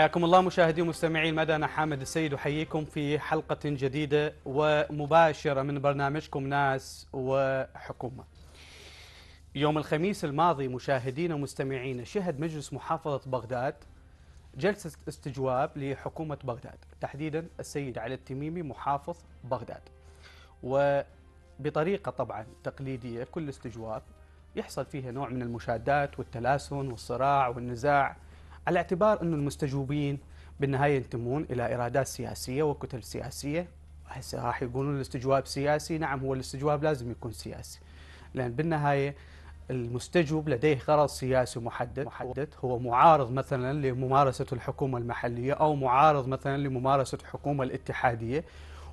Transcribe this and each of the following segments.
حياكم الله مشاهدي ومستمعي المدى انا حامد السيد احييكم في حلقه جديده ومباشره من برنامجكم ناس وحكومه. يوم الخميس الماضي مشاهدينا ومستمعينا شهد مجلس محافظه بغداد جلسه استجواب لحكومه بغداد تحديدا السيد علي التميمي محافظ بغداد. وبطريقه طبعا تقليديه كل استجواب يحصل فيها نوع من المشادات والتلاسن والصراع والنزاع على اعتبار أن المستجوبين بالنهاية ينتمون إلى إرادات سياسية وكتل سياسية هسه راح يقولون الاستجواب سياسي نعم هو الاستجواب لازم يكون سياسي لأن بالنهاية المستجوب لديه غرض سياسي محدد محدد هو معارض مثلا لممارسة الحكومة المحلية أو معارض مثلا لممارسة الحكومة الاتحادية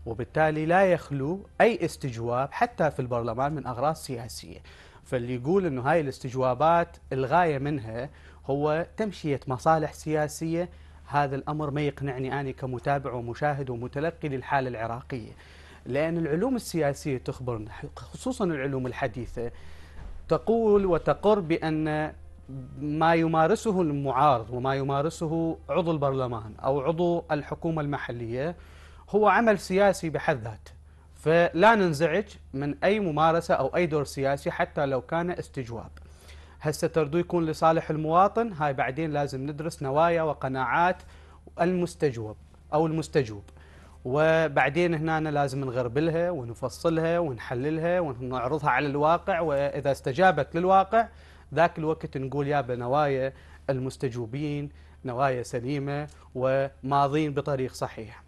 وبالتالي لا يخلو أي استجواب حتى في البرلمان من أغراض سياسية فاللي يقول أنه هاي الاستجوابات الغاية منها هو تمشية مصالح سياسية هذا الأمر ما يقنعني أنا كمتابع ومشاهد ومتلقي للحالة العراقية لأن العلوم السياسية تخبرنا خصوصا العلوم الحديثة تقول وتقر بأن ما يمارسه المعارض وما يمارسه عضو البرلمان أو عضو الحكومة المحلية هو عمل سياسي بحد ذاته فلا ننزعج من أي ممارسة أو أي دور سياسي حتى لو كان استجواب هسه تردو يكون لصالح المواطن هاي بعدين لازم ندرس نوايا وقناعات المستجوب أو المستجوب وبعدين هنا لازم نغربلها ونفصلها ونحللها ونعرضها على الواقع وإذا استجابت للواقع ذاك الوقت نقول يا بنوايا المستجوبين نوايا سليمة وماضين بطريق صحيح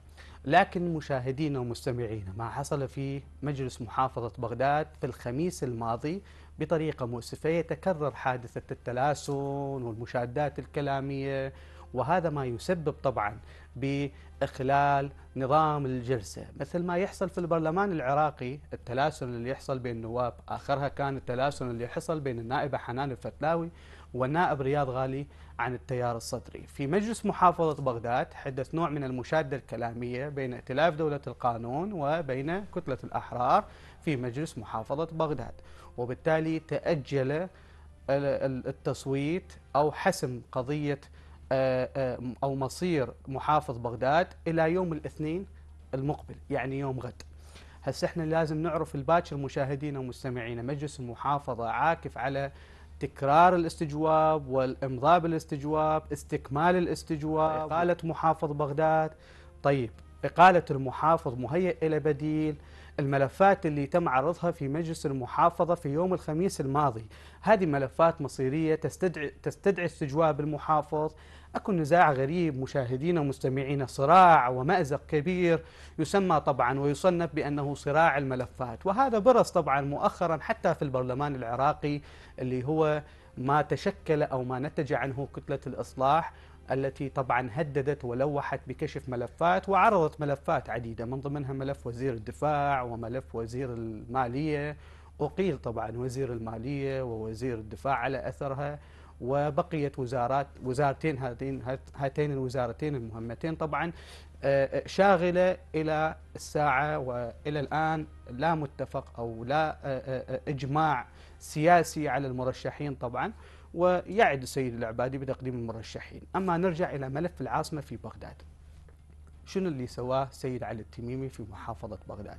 لكن مشاهدينا ومستمعينا ما حصل في مجلس محافظة بغداد في الخميس الماضي بطريقة مؤسفة يتكرر حادثة التلاسن والمشادات الكلامية وهذا ما يسبب طبعا بإخلال نظام الجلسة مثل ما يحصل في البرلمان العراقي التلاسن اللي يحصل بين النواب آخرها كان التلاسن اللي حصل بين النائبة حنان الفتلاوي والنائب رياض غالي عن التيار الصدري في مجلس محافظة بغداد حدث نوع من المشادة الكلامية بين ائتلاف دولة القانون وبين كتلة الأحرار في مجلس محافظة بغداد وبالتالي تأجل التصويت أو حسم قضية آه، آه، أو مصير محافظ بغداد إلى يوم الاثنين المقبل يعني يوم غد هسه احنا لازم نعرف الباكر مشاهدينا ومستمعينا مجلس المحافظة عاكف على تكرار الاستجواب والامضاء بالاستجواب استكمال الاستجواب إقالة محافظ بغداد طيب إقالة المحافظ مهيئ إلى بديل الملفات اللي تم عرضها في مجلس المحافظة في يوم الخميس الماضي هذه ملفات مصيرية تستدعي, تستدعي استجواب المحافظ أكو نزاع غريب مشاهدينا ومستمعينا صراع ومأزق كبير يسمى طبعا ويصنف بأنه صراع الملفات وهذا برز طبعا مؤخرا حتى في البرلمان العراقي اللي هو ما تشكل أو ما نتج عنه كتلة الإصلاح التي طبعا هددت ولوحت بكشف ملفات وعرضت ملفات عديدة من ضمنها ملف وزير الدفاع وملف وزير المالية أقيل طبعا وزير المالية ووزير الدفاع على أثرها وبقيت وزارات وزارتين هاتين هاتين الوزارتين المهمتين طبعا آه، آه، شاغلة إلى الساعة وإلى الآن لا متفق أو لا آه، إجماع سياسي على المرشحين طبعا ويعد السيد العبادي بتقديم المرشحين أما نرجع إلى ملف العاصمة في بغداد شنو اللي سواه السيد علي التميمي في محافظة بغداد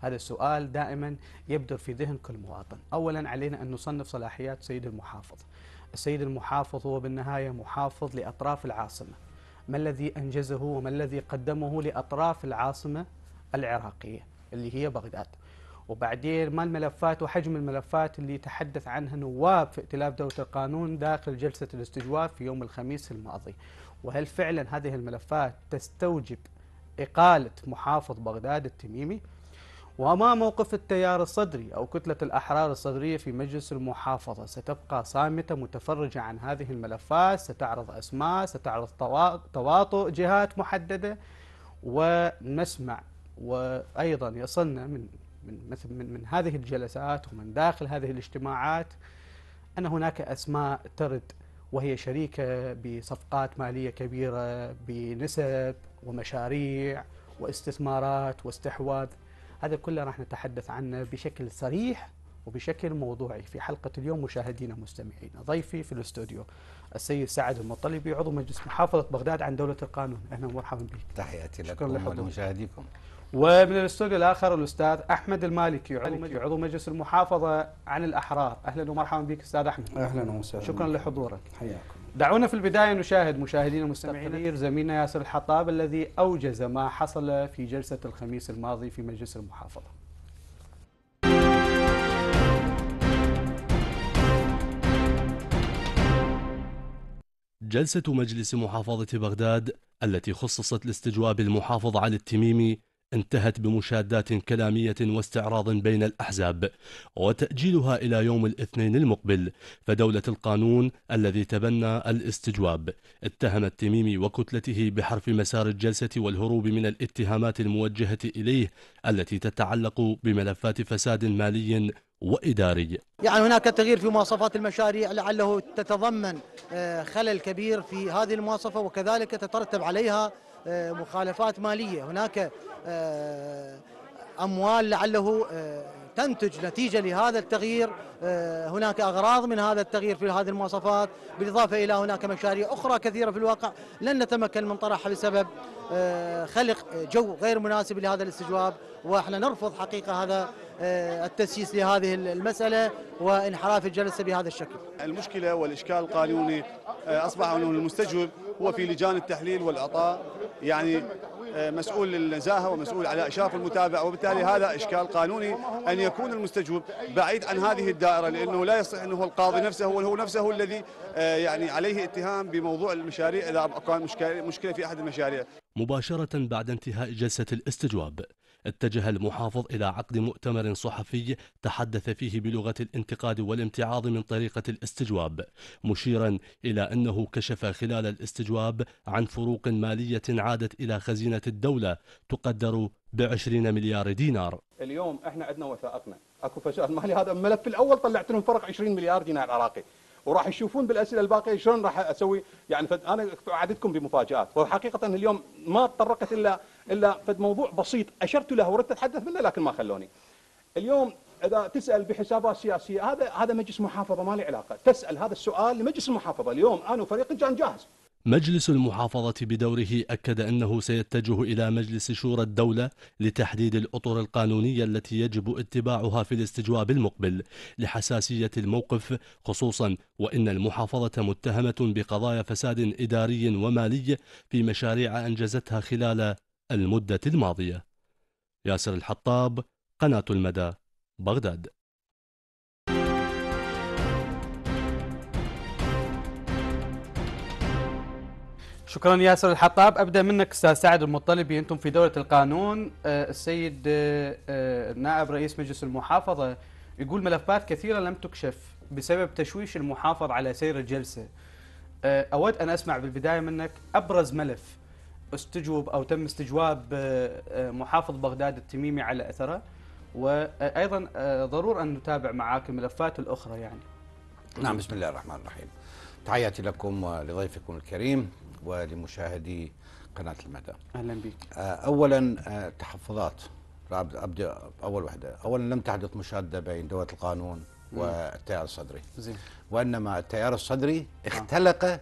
هذا السؤال دائما يبدر في ذهن كل مواطن أولا علينا أن نصنف صلاحيات سيد المحافظ السيد المحافظ هو بالنهاية محافظ لأطراف العاصمة ما الذي أنجزه وما الذي قدمه لأطراف العاصمة العراقية اللي هي بغداد وبعدين ما الملفات وحجم الملفات اللي تحدث عنها نواب في ائتلاف دولة القانون داخل جلسة الاستجواب في يوم الخميس الماضي وهل فعلا هذه الملفات تستوجب إقالة محافظ بغداد التميمي وما موقف التيار الصدري أو كتلة الأحرار الصدرية في مجلس المحافظة ستبقى صامتة متفرجة عن هذه الملفات ستعرض أسماء ستعرض تواطؤ جهات محددة ونسمع وأيضا يصلنا من من مثل من, من هذه الجلسات ومن داخل هذه الاجتماعات ان هناك اسماء ترد وهي شريكه بصفقات ماليه كبيره بنسب ومشاريع واستثمارات واستحواذ هذا كله راح نتحدث عنه بشكل صريح وبشكل موضوعي في حلقة اليوم مشاهدينا مستمعينا ضيفي في الاستوديو السيد سعد المطلبي عضو مجلس محافظة بغداد عن دولة القانون أهلا ومرحبا بك تحياتي لكم ولمشاهديكم ومن الاستوديو الاخر الاستاذ احمد المالكي عضو مجلس المحافظه عن الاحرار اهلا ومرحبا بك استاذ احمد اهلا وسهلا شكرا لحضورك حياكم دعونا في البداية نشاهد مشاهدينا المستمعين زميلنا ياسر الحطاب الذي أوجز ما حصل في جلسة الخميس الماضي في مجلس المحافظة جلسة مجلس محافظة بغداد التي خصصت لاستجواب المحافظ علي التميمي انتهت بمشادات كلامية واستعراض بين الأحزاب وتأجيلها إلى يوم الاثنين المقبل فدولة القانون الذي تبنى الاستجواب اتهم التميمي وكتلته بحرف مسار الجلسة والهروب من الاتهامات الموجهة إليه التي تتعلق بملفات فساد مالي وإداري يعني هناك تغيير في مواصفات المشاريع لعله تتضمن آه، خلل كبير في هذه المواصفة وكذلك تترتب عليها آه، مخالفات ماليه هناك آه، اموال لعله آه، تنتج نتيجة لهذا التغيير آه، هناك أغراض من هذا التغيير في هذه المواصفات بالإضافة إلى هناك مشاريع أخرى كثيرة في الواقع لن نتمكن من طرحها بسبب آه، خلق جو غير مناسب لهذا الاستجواب واحنا نرفض حقيقه هذا آه، التسييس لهذه المساله وانحراف الجلسه بهذا الشكل. المشكله والاشكال القانوني اصبح انه المستجوب هو في لجان التحليل والاعطاء يعني مسؤول النزاهه ومسؤول على اشراف المتابع وبالتالي هذا اشكال قانوني ان يكون المستجوب بعيد عن هذه الدائره لانه لا يصح انه القاضي نفسه هو نفسه الذي آه، يعني عليه اتهام بموضوع المشاريع اذا كان مشكله في احد المشاريع. مباشره بعد انتهاء جلسه الاستجواب اتجه المحافظ إلى عقد مؤتمر صحفي تحدث فيه بلغة الانتقاد والامتعاض من طريقة الاستجواب مشيرا إلى أنه كشف خلال الاستجواب عن فروق مالية عادت إلى خزينة الدولة تقدر بعشرين مليار دينار اليوم احنا عندنا وثائقنا اكو فشل مالي هذا الملف الاول طلعت لهم فرق 20 مليار دينار عراقي وراح يشوفون بالاسئله الباقيه شلون راح اسوي يعني فد انا اعددكم بمفاجات وحقيقه اليوم ما تطرقت الا الا فد موضوع بسيط اشرت له وردت اتحدث منه لكن ما خلوني. اليوم اذا تسال بحسابات سياسيه هذا هذا مجلس محافظه ما له علاقه، تسال هذا السؤال لمجلس المحافظه، اليوم انا وفريق كان جاهز. مجلس المحافظة بدوره أكد أنه سيتجه إلى مجلس شورى الدولة لتحديد الأطر القانونية التي يجب اتباعها في الاستجواب المقبل لحساسية الموقف خصوصا وإن المحافظة متهمة بقضايا فساد إداري ومالي في مشاريع أنجزتها خلال المدة الماضية ياسر الحطاب قناة المدى بغداد شكرا ياسر الحطاب ابدا منك استاذ سعد المطلبي انتم في دوله القانون آه، السيد آه، آه، نائب رئيس مجلس المحافظه يقول ملفات كثيره لم تكشف بسبب تشويش المحافظ على سير الجلسه اود ان اسمع بالبدايه منك ابرز ملف استجوب او تم استجواب محافظ بغداد التميمي على اثره وايضا ضروري ان نتابع معاك الملفات الاخرى يعني نعم بسم الله الرحمن الرحيم تحياتي لكم ولضيفكم الكريم ولمشاهدي قناة المدى أهلا بك آه، أولا آه، تحفظات أبدأ أول وحدة أولا لم تحدث مشادة بين دولة القانون والتيار الصدري زي. وإنما التيار الصدري آه. اختلق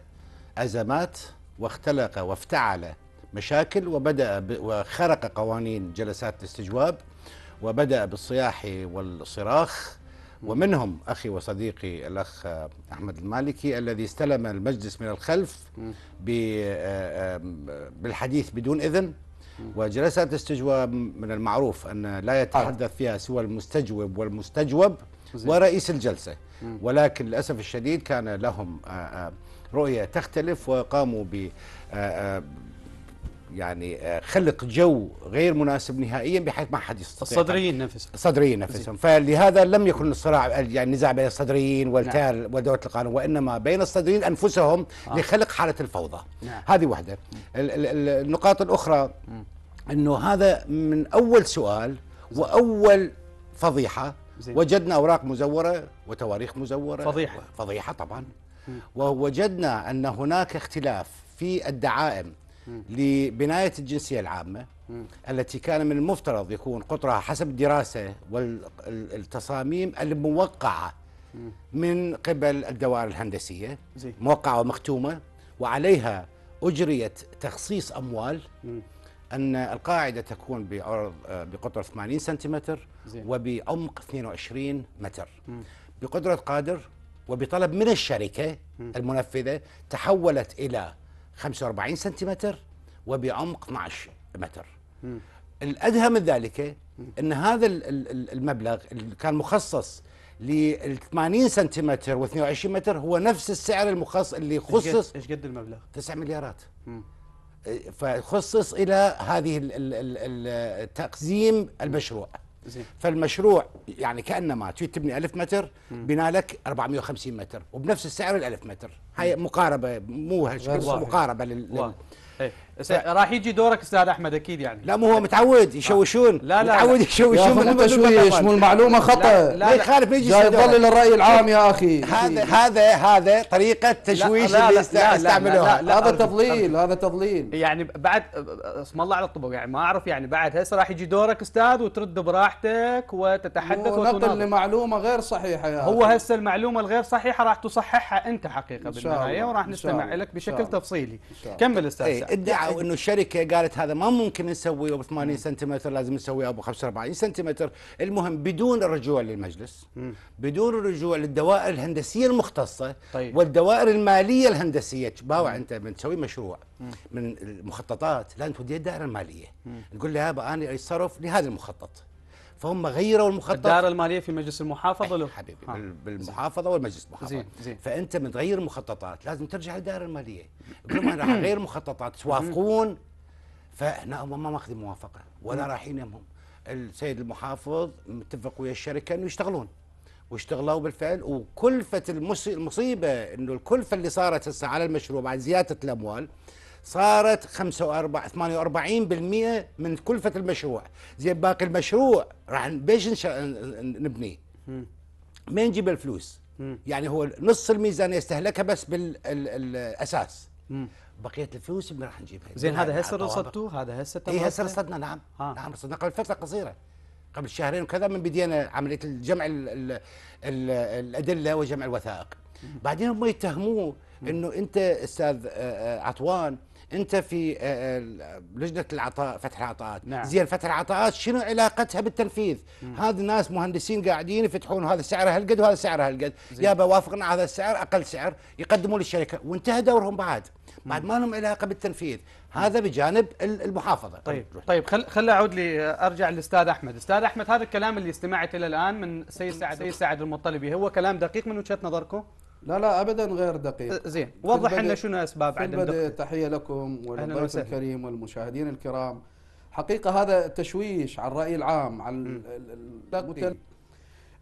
أزمات واختلق وافتعل مشاكل وبدأ وخرق قوانين جلسات الاستجواب وبدأ بالصياح والصراخ ومنهم أخي وصديقي الأخ أحمد المالكي الذي استلم المجلس من الخلف بالحديث بدون إذن وجلسات استجواب من المعروف أن لا يتحدث فيها سوى المستجوب والمستجوب ورئيس الجلسة ولكن للأسف الشديد كان لهم رؤية تختلف وقاموا ب يعني آه، خلق جو غير مناسب نهائيا بحيث ما حد يستطيع الصدريين نفسهم الصدريين نفسهم فلهذا لم يكن الصراع يعني النزاع بين الصدريين نعم. والتال نعم. ودولة القانون وإنما بين الصدريين أنفسهم آه. لخلق حالة الفوضى نعم. هذه واحدة النقاط الأخرى أنه هذا من أول سؤال وأول فضيحة زي. وجدنا أوراق مزورة وتواريخ مزورة فضيحة فضيحة طبعا ووجدنا أن هناك اختلاف في الدعائم لبناية الجنسية العامة التي كان من المفترض يكون قطرها حسب الدراسة والتصاميم الموقعة من قبل الدوائر الهندسية موقعة ومختومة وعليها أجريت تخصيص أموال أن القاعدة تكون بعرض بقطر 80 سنتيمتر وبعمق 22 متر بقدرة قادر وبطلب من الشركة المنفذة تحولت إلى 45 سنتيمتر وبعمق 12 متر م. الأدهى من ذلك أن هذا المبلغ اللي كان مخصص ل 80 سنتيمتر و22 متر هو نفس السعر المخصص اللي خصص ايش قد المبلغ؟ 9 مليارات م. فخصص الى هذه التقزيم المشروع فالمشروع يعني كانما تريد تبني 1000 متر بنا لك 450 متر وبنفس السعر ال 1000 متر هاي مقاربه مو هالشكل مقاربه لل, لل... إيه. راح يجي دورك استاذ احمد اكيد يعني لا مو هو متعود يشوشون لا لا متعود يشوشون من تشويش مو المعلومه خطا لا يخالف يجي يضلل الراي العام يا اخي هذا هذا هذا طريقه تشويش اللي استعملوها هذا تضليل هذا تضليل يعني بعد اسم الله على الطبق يعني ما اعرف يعني بعد هسه راح يجي دورك استاذ وترد براحتك وتتحدث ونقل لمعلومه غير صحيحه يا هو هسه المعلومه الغير صحيحه راح تصححها انت حقيقه بالنهايه وراح نستمع لك بشكل تفصيلي كمل استاذ إيه، او انه الشركه قالت هذا ما ممكن نسويه ب 80 سنتيمتر لازم نسويه ابو 45 سنتيمتر المهم بدون الرجوع للمجلس بدون الرجوع للدوائر الهندسيه المختصه طيب. والدوائر الماليه الهندسيه تباوع انت من تسوي مشروع من المخططات لازم توديه الدائره الماليه م. تقول لها انا اتصرف لهذا المخطط فهم غيروا المخطط الدائره الماليه في مجلس المحافظه إيه لو حبيبي ها. بالمحافظه والمجلس المحافظه زين زين فانت من تغير المخططات لازم ترجع للدائره الماليه تقول انا راح اغير المخططات توافقون فهنا هم ما ماخذين موافقه ولا رايحين يمهم السيد المحافظ متفق ويا الشركه انه يشتغلون واشتغلوا بالفعل وكلفه المصيبه انه الكلفه اللي صارت هسه على المشروع بعد زياده الاموال صارت 45 48% من كلفه المشروع زين باقي المشروع راح بيش نبنيه ما نجيب الفلوس يعني هو نص الميزانيه استهلكها بس بالاساس بقيه الفلوس من راح نجيبها زين هذا هسه رصدتوه هذا هسه اي هسه رصدنا نعم ها. آه. نعم رصدنا قبل فتره قصيره قبل شهرين وكذا من بدينا عمليه جمع الادله وجمع الوثائق بعدين هم يتهموه انه انت استاذ آه، آه، عطوان انت في آه، آه، لجنه العطاء فتح العطاءات نعم. زين فتح العطاءات شنو علاقتها بالتنفيذ هذا ناس مهندسين قاعدين يفتحون هذا سعره هالقد وهذا سعره هالقد يا بوافقنا على هذا السعر اقل سعر يقدموا للشركه وانتهى دورهم بعد بعد ما لهم علاقه بالتنفيذ هذا بجانب المحافظه طيب طيب،, طيب خل خل اعود لي آه، ارجع للاستاذ احمد استاذ احمد هذا الكلام اللي استمعت الى الان من سيد سعد سعد المطلبي هو كلام دقيق من وجهه نظركم لا لا ابدا غير دقيق زين وضح لنا شنو اسباب عدم دقيق تحيه لكم وللضيف الكريم والمشاهدين الكرام حقيقه هذا تشويش على الراي العام على المتل...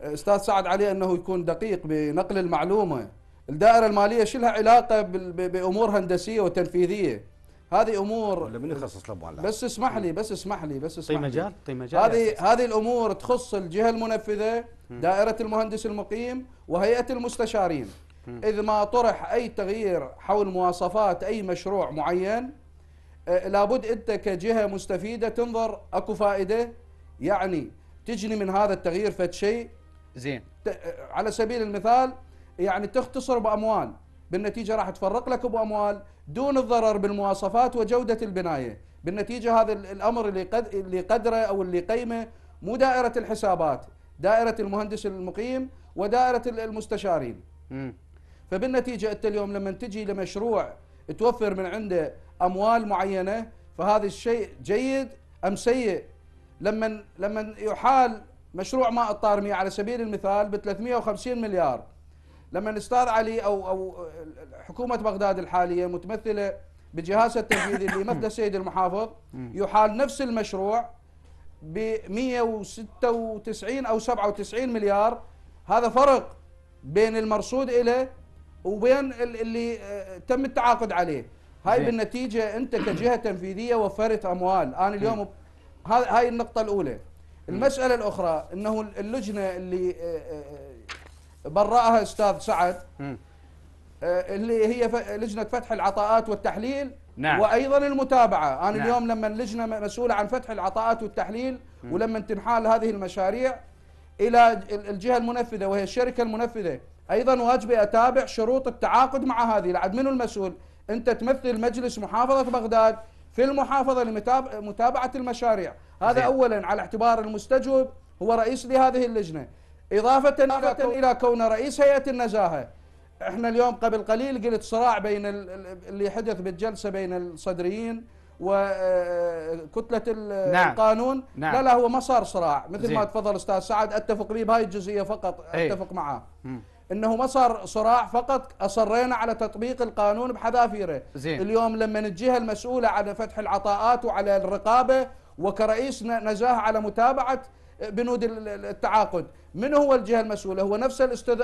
استاذ سعد عليه انه يكون دقيق بنقل المعلومه الدائره الماليه شو لها علاقه بامور هندسيه وتنفيذيه هذه امور ولا من يخصص الاموال بس اسمح لي بس اسمح لي بس اسمح طيب مجال طي مجال هذه هذه الامور تخص الجهه المنفذه دائره المهندس المقيم وهيئه المستشارين إذ ما طرح أي تغيير حول مواصفات أي مشروع معين آه، لابد أنت كجهة مستفيدة تنظر أكو فائدة يعني تجني من هذا التغيير فد شيء زين آه، على سبيل المثال يعني تختصر بأموال بالنتيجة راح تفرق لك بأموال دون الضرر بالمواصفات وجودة البناية بالنتيجة هذا الأمر اللي, اللي قدره أو اللي قيمه مو دائرة الحسابات دائرة المهندس المقيم ودائرة المستشارين م. فبالنتيجة أنت اليوم لما تجي لمشروع توفر من عنده أموال معينة فهذا الشيء جيد أم سيء لما لما يحال مشروع ماء الطارمية على سبيل المثال ب 350 مليار لما الاستاذ علي او او حكومه بغداد الحاليه متمثله بجهازها التنفيذي اللي يمثله السيد المحافظ يحال نفس المشروع ب 196 او 97 مليار هذا فرق بين المرصود اليه وبين اللي آه، تم التعاقد عليه هاي بالنتيجه انت كجهه تنفيذيه وفرت اموال انا اليوم هاي النقطه الاولى المساله الاخرى انه اللجنه اللي آه، آه، براها استاذ سعد اللي هي لجنه فتح العطاءات والتحليل نعم. وايضا المتابعه انا نعم. اليوم لما اللجنه مسؤوله عن فتح العطاءات والتحليل ولما تنحال هذه المشاريع الى الجهه المنفذه وهي الشركه المنفذه ايضا واجبي اتابع شروط التعاقد مع هذه العد منو المسؤول انت تمثل مجلس محافظه بغداد في المحافظه لمتابعه المشاريع هذا زي. اولا على اعتبار المستجوب هو رئيس لهذه اللجنه اضافه الى كون, إلى كون رئيس هيئه النزاهه احنا اليوم قبل قليل قلت صراع بين اللي حدث بالجلسه بين الصدريين وكتله آه، نعم. القانون نعم. لا لا هو ما صار صراع مثل زي. ما تفضل استاذ سعد اتفق به بهاي الجزئيه فقط إيه. اتفق معاه انه ما صار صراع فقط اصرينا على تطبيق القانون بحذافيره زين. اليوم لما الجهه المسؤوله على فتح العطاءات وعلى الرقابه وكرئيس نزاه على متابعه بنود التعاقد من هو الجهه المسؤوله هو نفس الاستاذ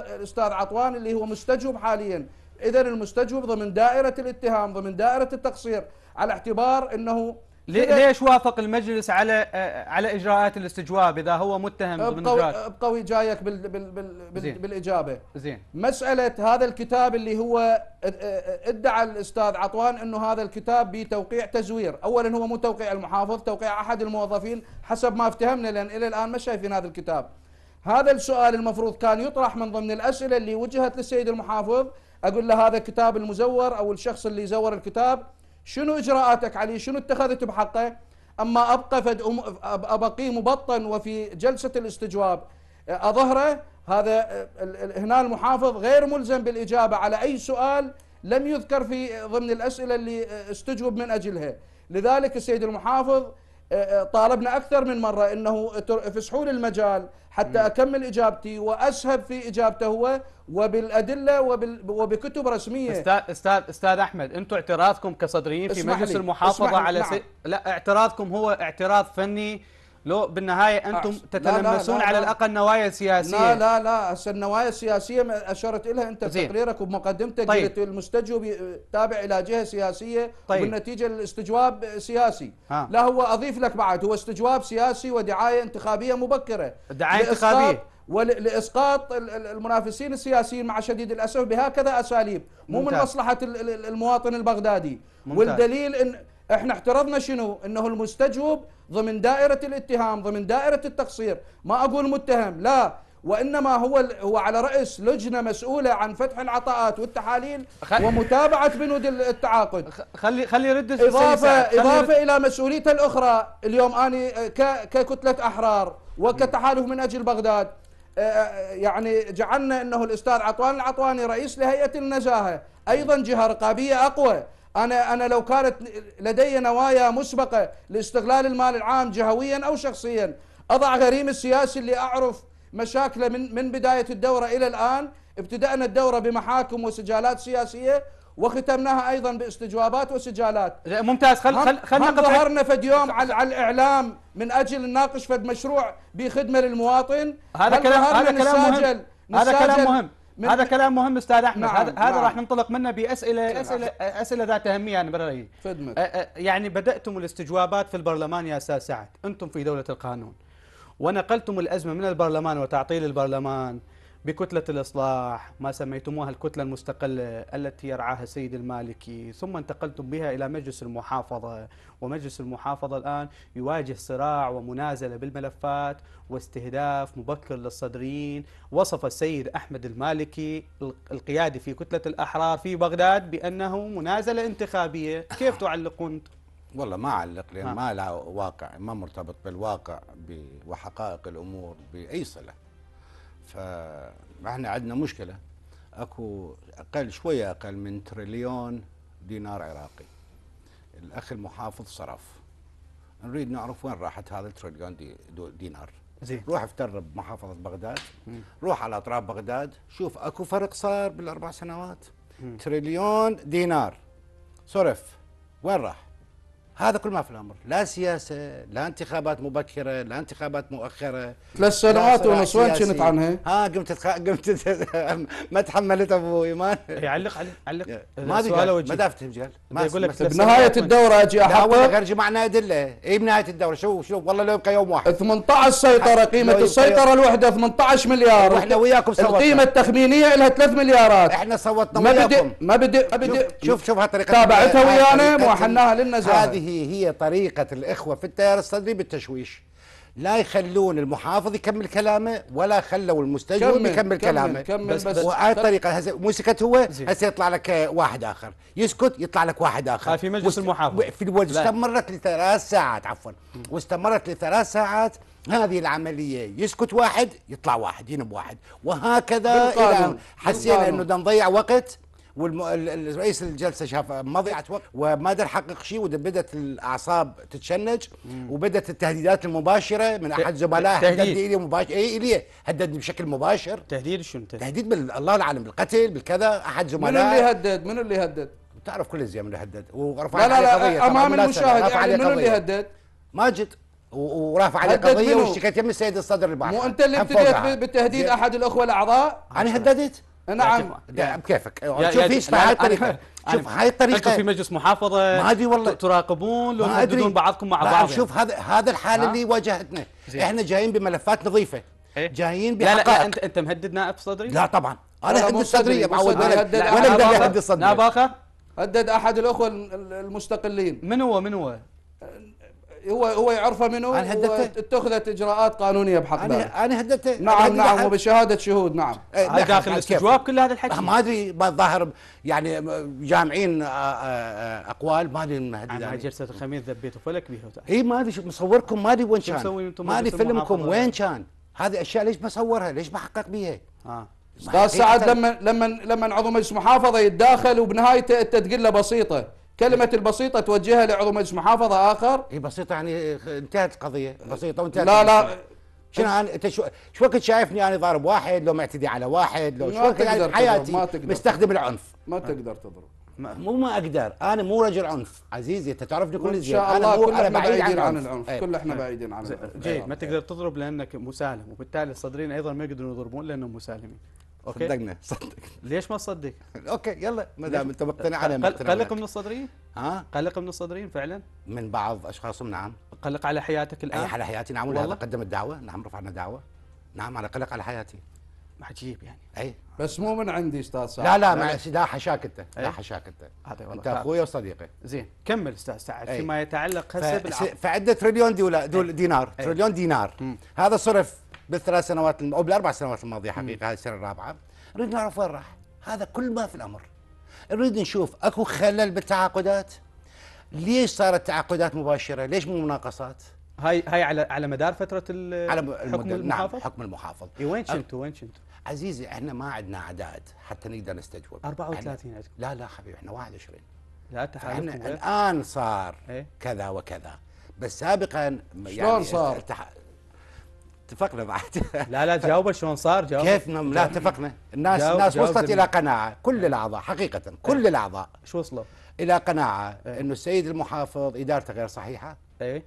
عطوان اللي هو مستجوب حاليا اذا المستجوب ضمن دائره الاتهام ضمن دائره التقصير على اعتبار انه ليش وافق المجلس على على اجراءات الاستجواب اذا هو متهم ضمن اجراءات جايك بال بال بال بال زين بالاجابه زين مساله هذا الكتاب اللي هو ادعى الاستاذ عطوان انه هذا الكتاب بتوقيع تزوير اولا هو مو توقيع المحافظ توقيع احد الموظفين حسب ما افتهمنا لان الى الان ما شايفين هذا الكتاب هذا السؤال المفروض كان يطرح من ضمن الاسئله اللي وجهت للسيد المحافظ اقول له هذا كتاب المزور او الشخص اللي زور الكتاب شنو إجراءاتك عليه شنو اتخذت بحقه أما أبقى فد ابقي مبطن وفي جلسة الاستجواب أظهره هذا هنا المحافظ غير ملزم بالإجابة على أي سؤال لم يذكر في ضمن الأسئلة اللي استجوب من أجلها لذلك السيد المحافظ طالبنا أكثر من مرة أنه افسحوا لي المجال حتى أكمل إجابتي وأسهب في إجابته هو وبالأدلة وبال وبكتب رسمية أستاذ أستاذ أستاذ أحمد أنتم اعتراضكم كصدريين في مجلس لي. المحافظة على نعم. سي... لا اعتراضكم هو اعتراض فني لو بالنهايه أه، انتم أحسن. تتلمسون لا لا لا على الاقل نوايا سياسيه لا لا لا النوايا السياسيه اشرت الها انت في تقريرك ومقدمتك طيب. قلت المستجوب تابع الى جهه سياسيه طيب. والنتيجه الاستجواب سياسي ها. لا هو اضيف لك بعد هو استجواب سياسي ودعايه انتخابيه مبكره دعايه انتخابيه ولاسقاط المنافسين السياسيين مع شديد الاسف بهكذا اساليب مو ممتاز. من مصلحه المواطن البغدادي ممتاز. والدليل ان احنا احترضنا شنو انه المستجوب ضمن دائره الاتهام ضمن دائره التقصير ما اقول متهم لا وانما هو هو على راس لجنه مسؤوله عن فتح العطاءات والتحاليل خل... ومتابعه بنود التعاقد خلي خلي يرد اضافه اضافه الى مسؤوليته الاخرى اليوم انا ك... ككتله احرار وكتحالف من اجل بغداد آه، آه، يعني جعلنا انه الاستاذ عطوان العطواني رئيس لهيئه النزاهه ايضا جهه رقابيه اقوى أنا أنا لو كانت لدي نوايا مسبقة لاستغلال المال العام جهويا أو شخصيا أضع غريم السياسي اللي أعرف مشاكله من من بداية الدورة إلى الآن ابتدأنا الدورة بمحاكم وسجالات سياسية وختمناها ايضا باستجوابات وسجالات ممتاز خل خل خلنا هم ظهرنا فد يوم على, على الاعلام من اجل نناقش فد مشروع بخدمه للمواطن هذا كلام هذا كلام مهم هذا كلام مهم هذا كلام مهم استاذ احمد نعم هذا نعم هذا راح ننطلق منه باسئله اسئله اسئله ذات اهميه انا برايي أه، أه، يعني بداتم الاستجوابات في البرلمان يا استاذ سعد انتم في دوله القانون ونقلتم الازمه من البرلمان وتعطيل البرلمان بكتلة الإصلاح ما سميتموها الكتلة المستقلة التي يرعاها السيد المالكي ثم انتقلتم بها إلى مجلس المحافظة ومجلس المحافظة الآن يواجه صراع ومنازلة بالملفات واستهداف مبكر للصدريين وصف السيد أحمد المالكي القيادي في كتلة الأحرار في بغداد بأنه منازلة انتخابية كيف تعلقون والله ما أعلق لأن ما لها واقع ما مرتبط بالواقع وحقائق الأمور بأي صلة فاحنا عندنا مشكله اكو اقل شويه اقل من تريليون دينار عراقي الاخ المحافظ صرف نريد نعرف وين راحت هذا التريليون دي دينار زين روح افتر بمحافظه بغداد مم. روح على اطراف بغداد شوف اكو فرق صار بالاربع سنوات مم. تريليون دينار صرف وين راح هذا كل ما في الامر لا سياسه لا انتخابات مبكره لا انتخابات مؤخره ثلاث سنوات ونص وين كنت عنها؟ ها قمت تتخ... قمت تتخ... ما تحملت ابو ايمان يعلق علق ما سؤاله ما دافت تبجل ما يقول لك بنهايه الدوره اجي احقق غير معنا ادله اي بنهايه الدوره شوف شوف والله لو يبقى يوم واحد 18 سيطره قيمه السيطره الوحده 18 مليار احنا وياكم صوتنا القيمه التخمينيه لها 3 مليارات احنا صوتنا وياكم ما بدي ما بدي شوف شوف هالطريقه تابعتها ويانا وحناها للنزاهه هذه هذه هي طريقة الإخوة في التيار الصدري بالتشويش لا يخلون المحافظ يكمل كلامه ولا خلوا المستجوب يكمل كلامه كمل بس, بس وهاي الطريقه هسه مو سكت هو هسه يطلع لك واحد اخر يسكت يطلع لك واحد اخر آه، في مجلس وست... المحافظ في الوجه استمرت لثلاث ساعات عفوا واستمرت لثلاث ساعات هذه العمليه يسكت واحد يطلع واحد ينب واحد وهكذا حسينا انه نضيع وقت والرئيس الجلسه شاف مضيعه وقت وما قدر حقق شيء وبدت الاعصاب تتشنج وبدت التهديدات المباشره من احد زملائه تهديد الي مباشر اي الي هددني بشكل مباشر تهديد شنو تهديد؟ تهديد بال... الله العالم بالقتل بالكذا احد زملائه من اللي هدد؟ من اللي هدد؟ تعرف كل الزيام اللي هدد ورفع لا لا لا امام المشاهد يعني من اللي هدد؟ ماجد ورافع عليه قضيه واشتكيت يم السيد الصدر البعث مو انت اللي ابتديت بالتهديد احد الاخوه الاعضاء؟ انا هددت نعم بكيفك شوف هي هاي الطريقه شوف هاي الطريقه في مجلس محافظه ما ادري والله تراقبون لو تحددون بعضكم مع بعض شوف هذا هذا الحال اللي واجهتنا احنا جايين بملفات نظيفه إيه. جايين بحقائق لا, لا إيه، انت انت مهدد نائب صدري؟ لا طبعا انا هدد صدري معود وين اقدر اهدد صدري ناباخه هدد احد الاخوه المستقلين من هو من هو هو هو يعرفه منو انا هددته اتخذت اجراءات قانونيه بحق انا انا هددته نعم أنا نعم وبشهاده شهود نعم إيه، هاي داخل الاستجواب كل هذا الحكي ما ادري الظاهر يعني جامعين اقوال ما ادري مهدد انا جلسه الخميس ذبيت فلك بيها اي ما ادري مصوركم ما ادري وين كان ما ادري فيلمكم وين كان هذه اشياء ليش ما صورها ليش ما حقق بيها آه. استاذ سعد لما لما لما عضو مجلس محافظه يتداخل وبنهايته انت تقول له بسيطه كلمة البسيطة توجهها لعضو مجلس محافظة آخر هي إيه، بسيطة يعني انتهت القضية بسيطة وانتهت لا لا شنو انا انت شو شو وقت شايفني انا ضارب واحد لو معتدي على واحد لو شو وقت يعني حياتي ما تقدر مستخدم العنف ما تقدر تضرب مو ما اقدر انا مو رجل عنف عزيزي انت تعرفني كل زين انا مو انا بعيد عن, عن العنف أيه. كل احنا إيه. بعيدين عن العنف جيد إيه. ما تقدر تضرب لانك مسالم وبالتالي الصدرين ايضا ما يقدرون يضربون لانهم مسالمين اوكي صدقنا صدق ليش ما تصدق؟ اوكي يلا ما دام انت مقتنع انا مقتنع قلق من الصدريين؟ ها؟ قلق من الصدريين فعلا؟ من بعض اشخاصهم نعم قلق على حياتك الان؟ على حياتي نعم ولا قدم الدعوه؟ نعم رفعنا دعوه نعم انا قلق على حياتي عجيب يعني اي بس مو من عندي استاذ سعد لا لا مع لا حشاك انت لا حشاك انت انت اخوي وصديقي زين كمل استاذ سعد فيما يتعلق هسه بالعقد فعده تريليون دولار دينار تريليون دينار هذا صرف بالثلاث سنوات او بالاربع سنوات الماضيه حقيقه هذه السنه الرابعه نريد نعرف وين راح هذا كل ما في الامر نريد نشوف اكو خلل بالتعاقدات ليش صارت تعاقدات مباشره ليش مو مناقصات هاي هاي على على مدار فتره على حكم نعم، المحافظ نعم حكم المحافظ إيه وين كنتوا أه، وين كنتوا عزيزي احنا ما عندنا اعداد حتى نقدر نستجوب 34 عندكم لا لا حبيبي احنا 21 لا تحالفنا الان صار ايه؟ كذا وكذا بس سابقا يعني شلون صار؟ التح... اتفقنا بعد لا لا جاوبه شلون صار جاوبه كيف لا اتفقنا الناس جاوب الناس جاوب وصلت الى قناعه كل الاعضاء حقيقه كل إيه. الاعضاء شو وصلوا؟ الى قناعه انه السيد المحافظ ادارته غير صحيحه ايه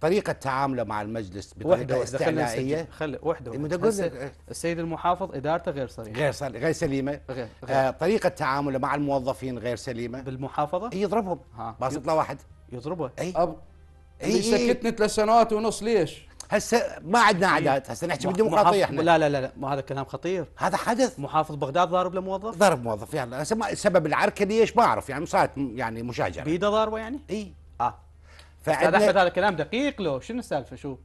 طريقة تعامله مع المجلس بطريقة استعلائية خلي وحده إيه، السيد المحافظ إدارته غير صريحة غير غير سليمة غير غير آه، طريقة تعامله مع الموظفين غير سليمة بالمحافظة إيه، يضربهم باسط له واحد يضربه أي أب... أي, أي سكتني ثلاث سنوات ونص ليش؟ هسه ما عندنا إيه. اعداد هسه نحكي بالديمقراطيه احنا لا لا لا ما هذا كلام خطير هذا حدث محافظ بغداد ضارب لموظف ضرب موظف يعني هسه سبب العركه ليش ما اعرف يعني صارت يعني مشاجره بيده ضاربه يعني؟ اي اه فعندنا احمد هذا كلام دقيق لو شنو السالفه شو؟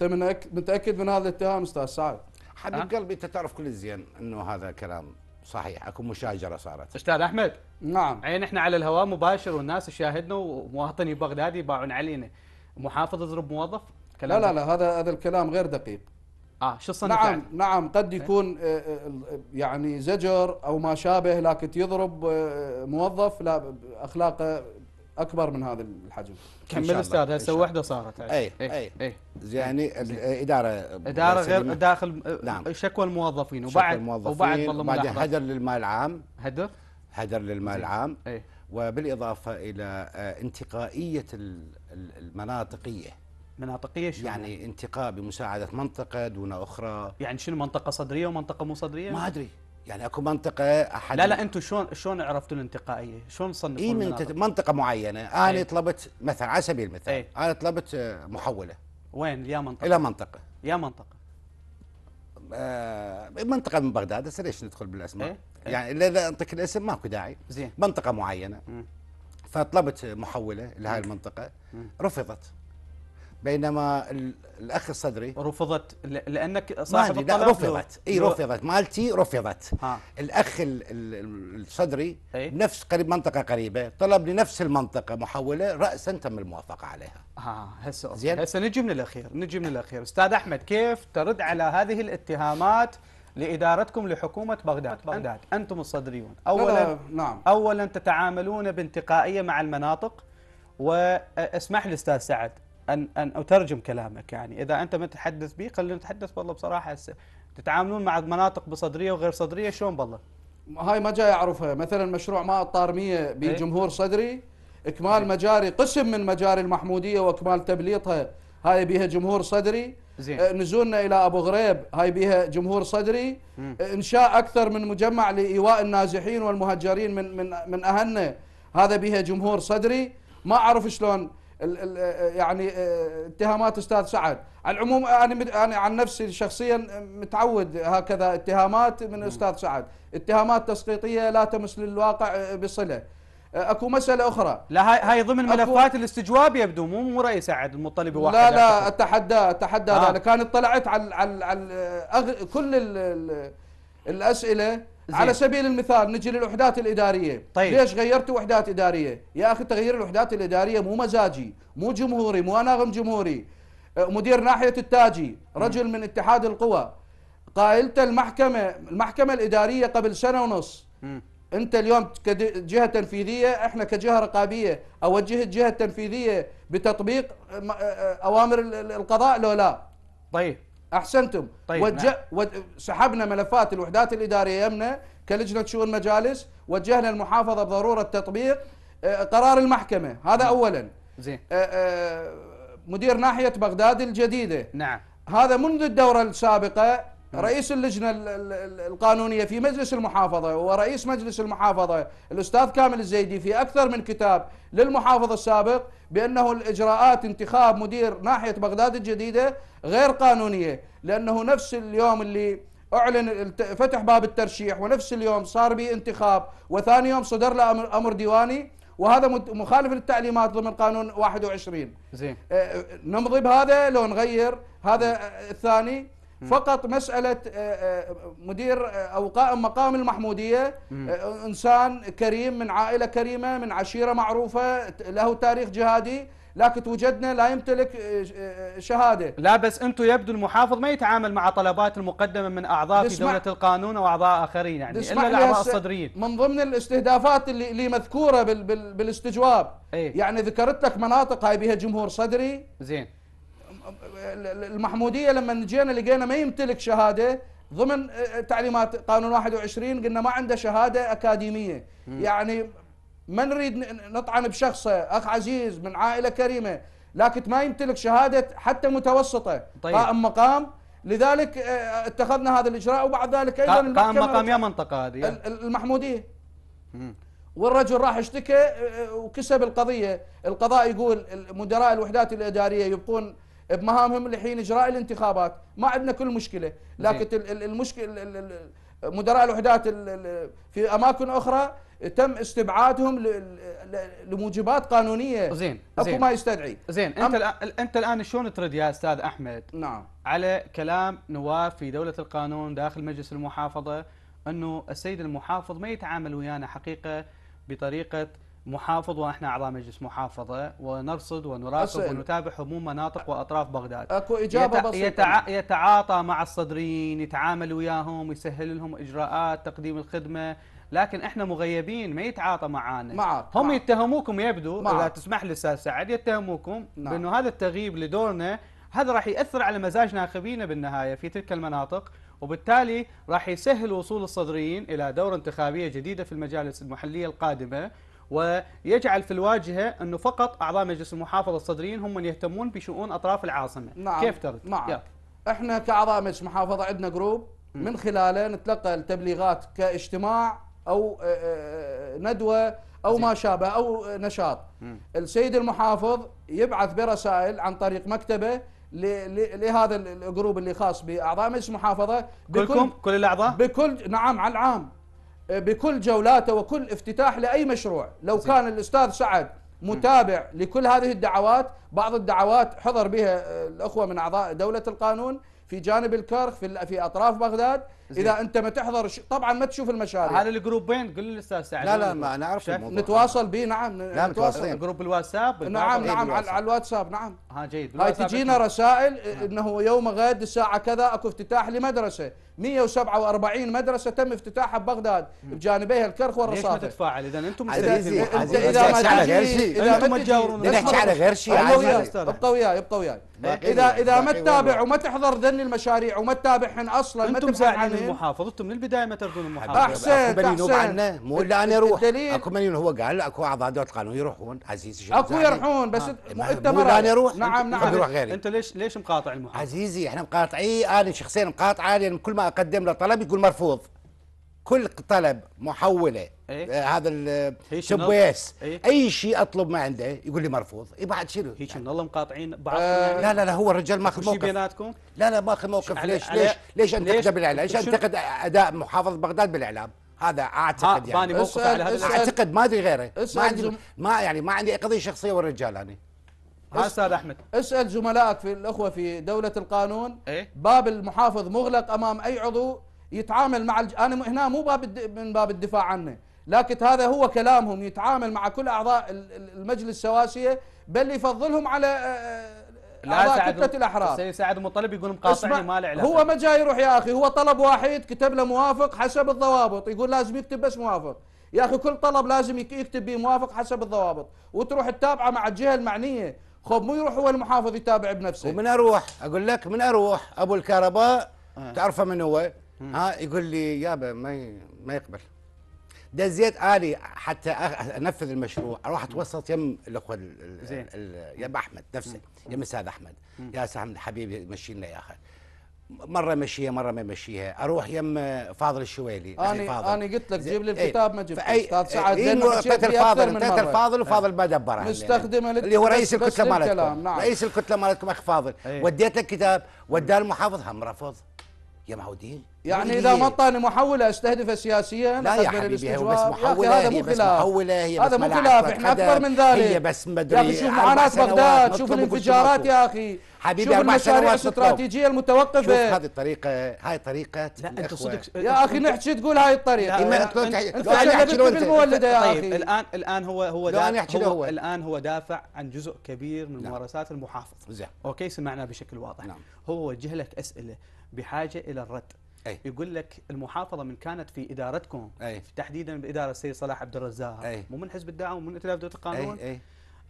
طيب، انت متاكد من هذا الاتهام استاذ سعد؟ حبيب أه؟ قلبي انت تعرف كل زين انه هذا كلام صحيح اكو مشاجره صارت استاذ احمد نعم عين احنا على الهواء مباشر والناس شاهدنا ومواطني بغدادي باعون علينا محافظ يضرب موظف لا لا لا هذا هذا الكلام غير دقيق اه شو الصنف نعم يعني؟ نعم قد إيه. يكون آه، آه، يعني زجر او ما شابه لكن يضرب آه، موظف لا اخلاقه اكبر من هذا الحجم كمل استاذ هسه وحده صارت اي اي, أي. إيه. إيه. يعني الاداره اداره غير داخل نعم. شكوى الموظفين وبعد الموظفين وبعد وبعدين هدر للمال العام هدر هدر للمال العام وبالاضافه الى انتقائيه المناطقيه مناطقيه شو يعني انتقاء بمساعده منطقه دون اخرى يعني شنو منطقه صدريه ومنطقه مو صدريه ما ادري يعني اكو منطقه احد لا لا انتم شلون شلون عرفتوا الانتقائيه؟ شلون صنفتوا إيه من منطقه معينه انا ايه؟ طلبت مثلا على سبيل المثال ايه؟ انا طلبت آه، محوله وين يا منطقه؟ الى منطقه يا منطقه آه منطقه من بغداد هسه ليش ندخل بالاسماء؟ ايه؟ ايه؟ يعني اذا انطيك الاسم ماكو داعي زين منطقه معينه م. فطلبت محوله لهذه المنطقه م. رفضت بينما الاخ الصدري رفضت لانك صاحب الطلب رفضت اي رفضت مالتي رفضت ها. الاخ الصدري ايه؟ نفس قريب منطقه قريبه طلب لنفس المنطقه محوله راسا تم الموافقه عليها ها هسه زين هسه نجي من الاخير نجي من الاخير استاذ احمد كيف ترد على هذه الاتهامات لادارتكم لحكومه بغداد بغداد انتم الصدريون اولا نعم اولا تتعاملون بانتقائيه مع المناطق واسمح لي استاذ سعد أن أن أترجم كلامك يعني إذا أنت متحدث بي خلينا نتحدث والله بصراحة هسه تتعاملون مع مناطق بصدرية وغير صدرية شلون بالله؟ هاي ما جاي أعرفها مثلا مشروع ماء الطارمية بجمهور إيه. صدري إكمال إيه. مجاري قسم من مجاري المحمودية وإكمال تبليطها هاي بيها جمهور صدري زين. آه، نزولنا الى ابو غريب هاي بيها جمهور صدري م. آه، انشاء اكثر من مجمع لايواء النازحين والمهجرين من من من اهلنا هذا بيها جمهور صدري ما اعرف شلون آه، آه، يعني آه، اتهامات استاذ سعد على العموم انا انا عن نفسي شخصيا متعود هكذا اتهامات من استاذ سعد اتهامات تسقيطيه لا تمس للواقع بصله اكو مساله اخرى لا هاي هاي ضمن ملفات الاستجواب يبدو مو مو راي سعد المطلب واحد لا لا اتحدى اتحدى آه. انا كانت طلعت على على, على كل الاسئله على سبيل المثال نجي للوحدات الاداريه طيب. ليش غيرتوا وحدات اداريه يا اخي تغيير الوحدات الاداريه مو مزاجي مو جمهوري مو اناغم جمهوري أه، مدير ناحيه التاجي رجل م. من اتحاد القوى قائلته المحكمه المحكمه الاداريه قبل سنه ونص م. انت اليوم كجهه تنفيذيه احنا كجهه رقابيه اوجه الجهه التنفيذيه بتطبيق اوامر القضاء لو لا طيب احسنتم طيب نعم. وج... نعم. و... سحبنا ملفات الوحدات الاداريه يمنا كلجنه شؤون مجالس وجهنا المحافظه بضروره تطبيق آه، قرار المحكمه هذا نعم. اولا زين آه، آه، مدير ناحيه بغداد الجديده نعم هذا منذ الدوره السابقه رئيس اللجنه القانونيه في مجلس المحافظه ورئيس مجلس المحافظه الاستاذ كامل الزيدي في اكثر من كتاب للمحافظ السابق بانه الاجراءات انتخاب مدير ناحيه بغداد الجديده غير قانونيه لانه نفس اليوم اللي اعلن فتح باب الترشيح ونفس اليوم صار به انتخاب وثاني يوم صدر له امر ديواني وهذا مخالف للتعليمات ضمن قانون 21 زين آه، نمضي بهذا لو نغير هذا آه، الثاني فقط مسألة آه، آه، مدير آه، أو قائم مقام المحمودية إنسان كريم من عائلة كريمة من عشيرة معروفة له تاريخ جهادي لكن توجدنا لا يمتلك شهاده لا بس انتم يبدو المحافظ ما يتعامل مع طلبات المقدمه من اعضاء في دوله القانون وأعضاء اخرين يعني الا الاعضاء الصدريين من ضمن الاستهدافات اللي, اللي مذكوره بال بال بالاستجواب ايه؟ يعني ذكرت لك مناطق هاي بها جمهور صدري زين المحموديه لما جينا لقينا ما يمتلك شهاده ضمن آه، تعليمات قانون 21 قلنا ما عنده شهاده اكاديميه مم. يعني ما نريد نطعن بشخصه اخ عزيز من عائله كريمه لكن ما يمتلك شهاده حتى متوسطه طيب. قائم مقام لذلك آه، اتخذنا هذا الاجراء وبعد ذلك ايضا قائم مقام يا منطقه هذه المحموديه مم. والرجل راح اشتكى آه، وكسب القضيه، القضاء يقول مدراء الوحدات الاداريه يبقون بمهامهم لحين اجراء الانتخابات ما عندنا كل مشكله لكن المشكله مدراء الوحدات في اماكن اخرى تم استبعادهم لموجبات قانونيه زين اكو ما يستدعي زين انت الان انت الان شلون ترد يا استاذ احمد نعم على كلام نواب في دوله القانون داخل مجلس المحافظه انه السيد المحافظ ما يتعامل ويانا حقيقه بطريقه محافظ ونحن اعضاء مجلس محافظه ونرصد ونراقب ونتابع هموم مناطق واطراف بغداد اكو اجابه يتع... بسيطه يتع... يتعاطى مع الصدريين يتعامل وياهم يسهل لهم اجراءات تقديم الخدمه لكن احنا مغيبين ما يتعاطى معانا معك. هم معك. يتهموكم يبدو معك. اذا تسمح لي استاذ سعد يتهموكم نعم. بانه هذا التغييب لدورنا هذا راح ياثر على مزاج ناخبينا بالنهايه في تلك المناطق وبالتالي راح يسهل وصول الصدريين الى دوره انتخابيه جديده في المجالس المحليه القادمه ويجعل في الواجهه انه فقط اعضاء مجلس المحافظه الصدريين هم من يهتمون بشؤون اطراف العاصمه نعم. كيف ترد نعم. احنا كاعضاء مجلس محافظه عندنا جروب من خلاله نتلقى التبليغات كاجتماع او آه، آه، ندوه او ما شابه او آه، نشاط السيد المحافظ يبعث برسائل عن طريق مكتبه لهذا الجروب اللي خاص باعضاء مجلس المحافظه كلكم كل الاعضاء بكل نعم على العام بكل جولاته وكل افتتاح لأي مشروع لو كان الأستاذ سعد متابع لكل هذه الدعوات بعض الدعوات حضر بها الأخوة من أعضاء دولة القانون في جانب الكرخ في أطراف بغداد اذا انت ما تحضر ش... طبعا ما تشوف المشاريع هذا الجروبين قل للاستاذ سعد لا لا ما نعرف الموضوع نتواصل به نعم لا نتواصل جروب الواتساب نعم نعم, نعم، على الواتساب نعم ها جيد هاي تجينا رسائل نعم. انه يوم غد الساعه كذا اكو افتتاح لمدرسه 147 مدرسه تم افتتاحها ببغداد بجانبيها الكرخ والرصافه ليش ما تتفاعل اذا انتم اذا ما تجي انتم اذا ما تجاورون نحكي على غير شيء ابقى وياي ابقى وياي اذا اذا ما تتابع وما تحضر ذني المشاريع وما تتابعهن اصلا ما تبحث من انتم من البدايه ما تردون المحافظ احسن اكو من ينوب عنا مو الا انا يروح اكو من هو قال اكو اعضاء دوله القانون يروحون عزيزي شو اكو يروحون بس آه. انت مو الا انا اروح نعم نعم اروح غيري انت ليش ليش مقاطع المحافظه عزيزي احنا مقاطعي انا شخصيا مقاطعه لان كل ما اقدم له طلب يقول مرفوض كل طلب محوله إيه؟ آه هذا الشبويس إيه؟ اي شيء اطلب ما عنده يقول لي مرفوض اي بعد شنو هيك يعني. الله مقاطعين بعض آه يعني؟ لا لا لا هو الرجال ماخذ موقف بيناتكم لا لا ماخذ موقف ليش ليش ليش انتقده بالاعلام ليش انتقد اداء محافظ بغداد بالاعلام هذا اعتقد يعني موقف على هذا اعتقد ما ادري غيره ما عندي ما يعني ما عندي قضيه شخصيه والرجال انا استاذ احمد اسال زملائك في الاخوه في دوله القانون إيه؟ باب المحافظ مغلق امام اي عضو يتعامل مع الج... انا هنا مو باب الد... من باب الدفاع عنه لكن هذا هو كلامهم يتعامل مع كل اعضاء المجلس السواسيه بل يفضلهم على لا سعد كتله الاحرار السيد سعد مطلب يقول مقاطعني ما له علاقه هو ما جاي يروح يا اخي هو طلب واحد كتب له موافق حسب الضوابط يقول لازم يكتب بس موافق يا اخي كل طلب لازم يكتب به موافق حسب الضوابط وتروح تتابعه مع الجهه المعنيه خب مو يروح هو المحافظ يتابع بنفسه ومن اروح اقول لك من اروح ابو الكهرباء أه. تعرفه من هو ها يقول لي يابا ما ما يقبل ده زيت حتى انفذ المشروع اروح اتوسط يم الاخوه يم احمد نفسه يم استاذ احمد يا استاذ احمد حبيبي مشي لنا يا اخي مره مشيها مره ما مشيها اروح يم فاضل الشويلي انا فاضل. انا قلت لك جيب لي إيه. الكتاب ما جبت استاذ سعد إيه، لانه قتل فاضل قتل فاضل وفاضل ما دبرها يعني. مستخدمه يعني اللي هو رئيس الكتله مالتكم نعم. رئيس الكتله مالتكم اخ فاضل إيه. وديت الكتاب وداه المحافظ هم رفض يا معودين يعني طيب. اذا منطقه محوله استهدفها سياسيا لا يا حبيبي هي بس محوله هذا مو خلاف هذا مو خلاف احنا اكثر من ذلك هي بس مدري يا اخي شوف معاناه بغداد شوف الانفجارات يا اخي حبيبي شوف المشاريع الاستراتيجيه المتوقفه شوف هذه الطريقه هاي طريقه لا انت صدق يا اخي نحكي تقول هاي الطريقه انت شلبت المولده يا طيب، اخي الان الان هو هو هو الان هو دافع عن جزء كبير من نعم. ممارسات المحافظ زين اوكي سمعنا بشكل واضح نعم. هو وجه لك اسئله بحاجه الى الرد أي. يقول لك المحافظه من كانت في ادارتكم أي. في تحديدا باداره السيد صلاح عبد الرزاق أي. مو من حزب الدعوه ومن ائتلاف دوله القانون أي. أي.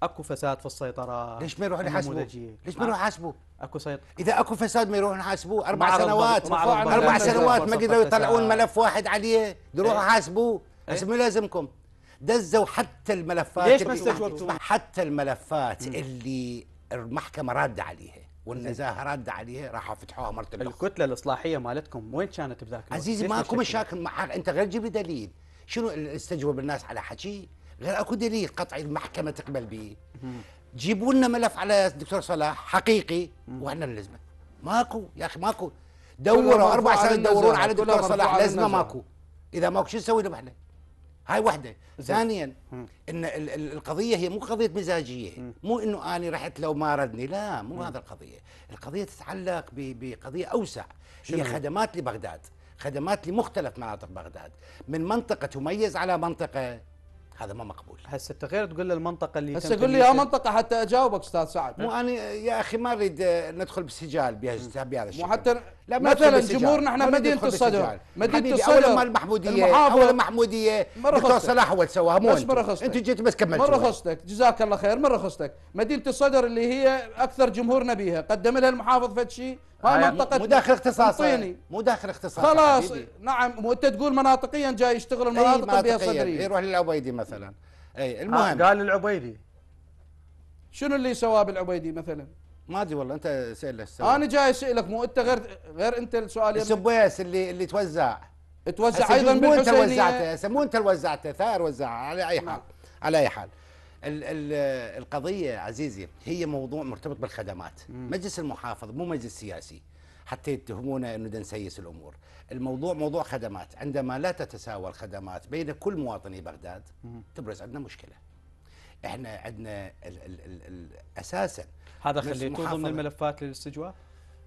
اكو فساد في السيطره ليش ما يروحون يحاسبوه؟ ليش ما يروحون يحاسبوه؟ اكو سيطرة اذا اكو فساد ما يروحون يحاسبوه اربع سنوات اربع سنوات ما قدروا يطلعون ملف واحد عليه يروحوا يحاسبوه بس مو لازمكم دزوا حتى الملفات ليش ما استجوبتوا؟ حتى الملفات اللي المحكمه رادة عليها والنزاهه رد عليه راحوا فتحوها مرة الاخرى الكتله الاصلاحيه مالتكم وين كانت بذاك الوقت؟ عزيزي ماكو مشاكل مع حق انت غير جيب دليل شنو استجوب الناس على حكي غير اكو دليل قطعي المحكمه تقبل به جيبوا لنا ملف على الدكتور صلاح حقيقي واحنا نلزمه ماكو يا اخي ماكو دوروا اربع سنين يدورون على الدكتور صلاح لازمه ماكو اذا ماكو شو نسوي لهم احنا؟ هاي وحده ثانيا ان القضيه هي مو قضيه مزاجيه مو انه انا رحت لو ما ردني لا مو هذا القضيه القضيه تتعلق بقضيه اوسع هي خدمات لبغداد خدمات لمختلف مناطق بغداد من منطقه تميز على منطقه هذا ما مقبول هسه انت غير تقول المنطقه اللي هسه قول لي يا منطقه حتى اجاوبك استاذ سعد مو انا يا اخي ما اريد ندخل بسجال بهذا الشيء مو حتى لا مثلا جمهورنا احنا مدينه الصدر مدينه الصدر اول ما المحموديه اول المحموديه دكتور صلاح هو اللي سواها مو انت انت جيت بس كملت مره خصتك جزاك الله خير مره خصتك مدينه الصدر اللي هي اكثر جمهورنا بيها قدم لها المحافظ فد شيء هاي آه، منطقه مو داخل اختصاصي مو داخل اختصاصي خلاص نعم وانت تقول مناطقيا جاي يشتغل المناطق بها صدريه يروح للعبيدي مثلا اي المهم آه، قال العبيدي شنو اللي سواه بالعبيدي مثلا ما ادري والله انت سال السؤال انا جاي اسالك مو انت غير غير انت السؤال السبويس اللي اللي توزع توزع ايضا مو انت وزعته مو انت وزعته ثائر وزعها على اي نعم. حال نعم. على اي حال ال ال القضيه عزيزي هي موضوع مرتبط بالخدمات مم. مجلس المحافظ مو مجلس سياسي حتى يتهمونا انه نسيس الامور الموضوع موضوع خدمات عندما لا تتساوى الخدمات بين كل مواطني بغداد مم. تبرز عندنا مشكله احنا عندنا ال ال ال ال اساسا هذا خليته ضمن الملفات للاستجواب؟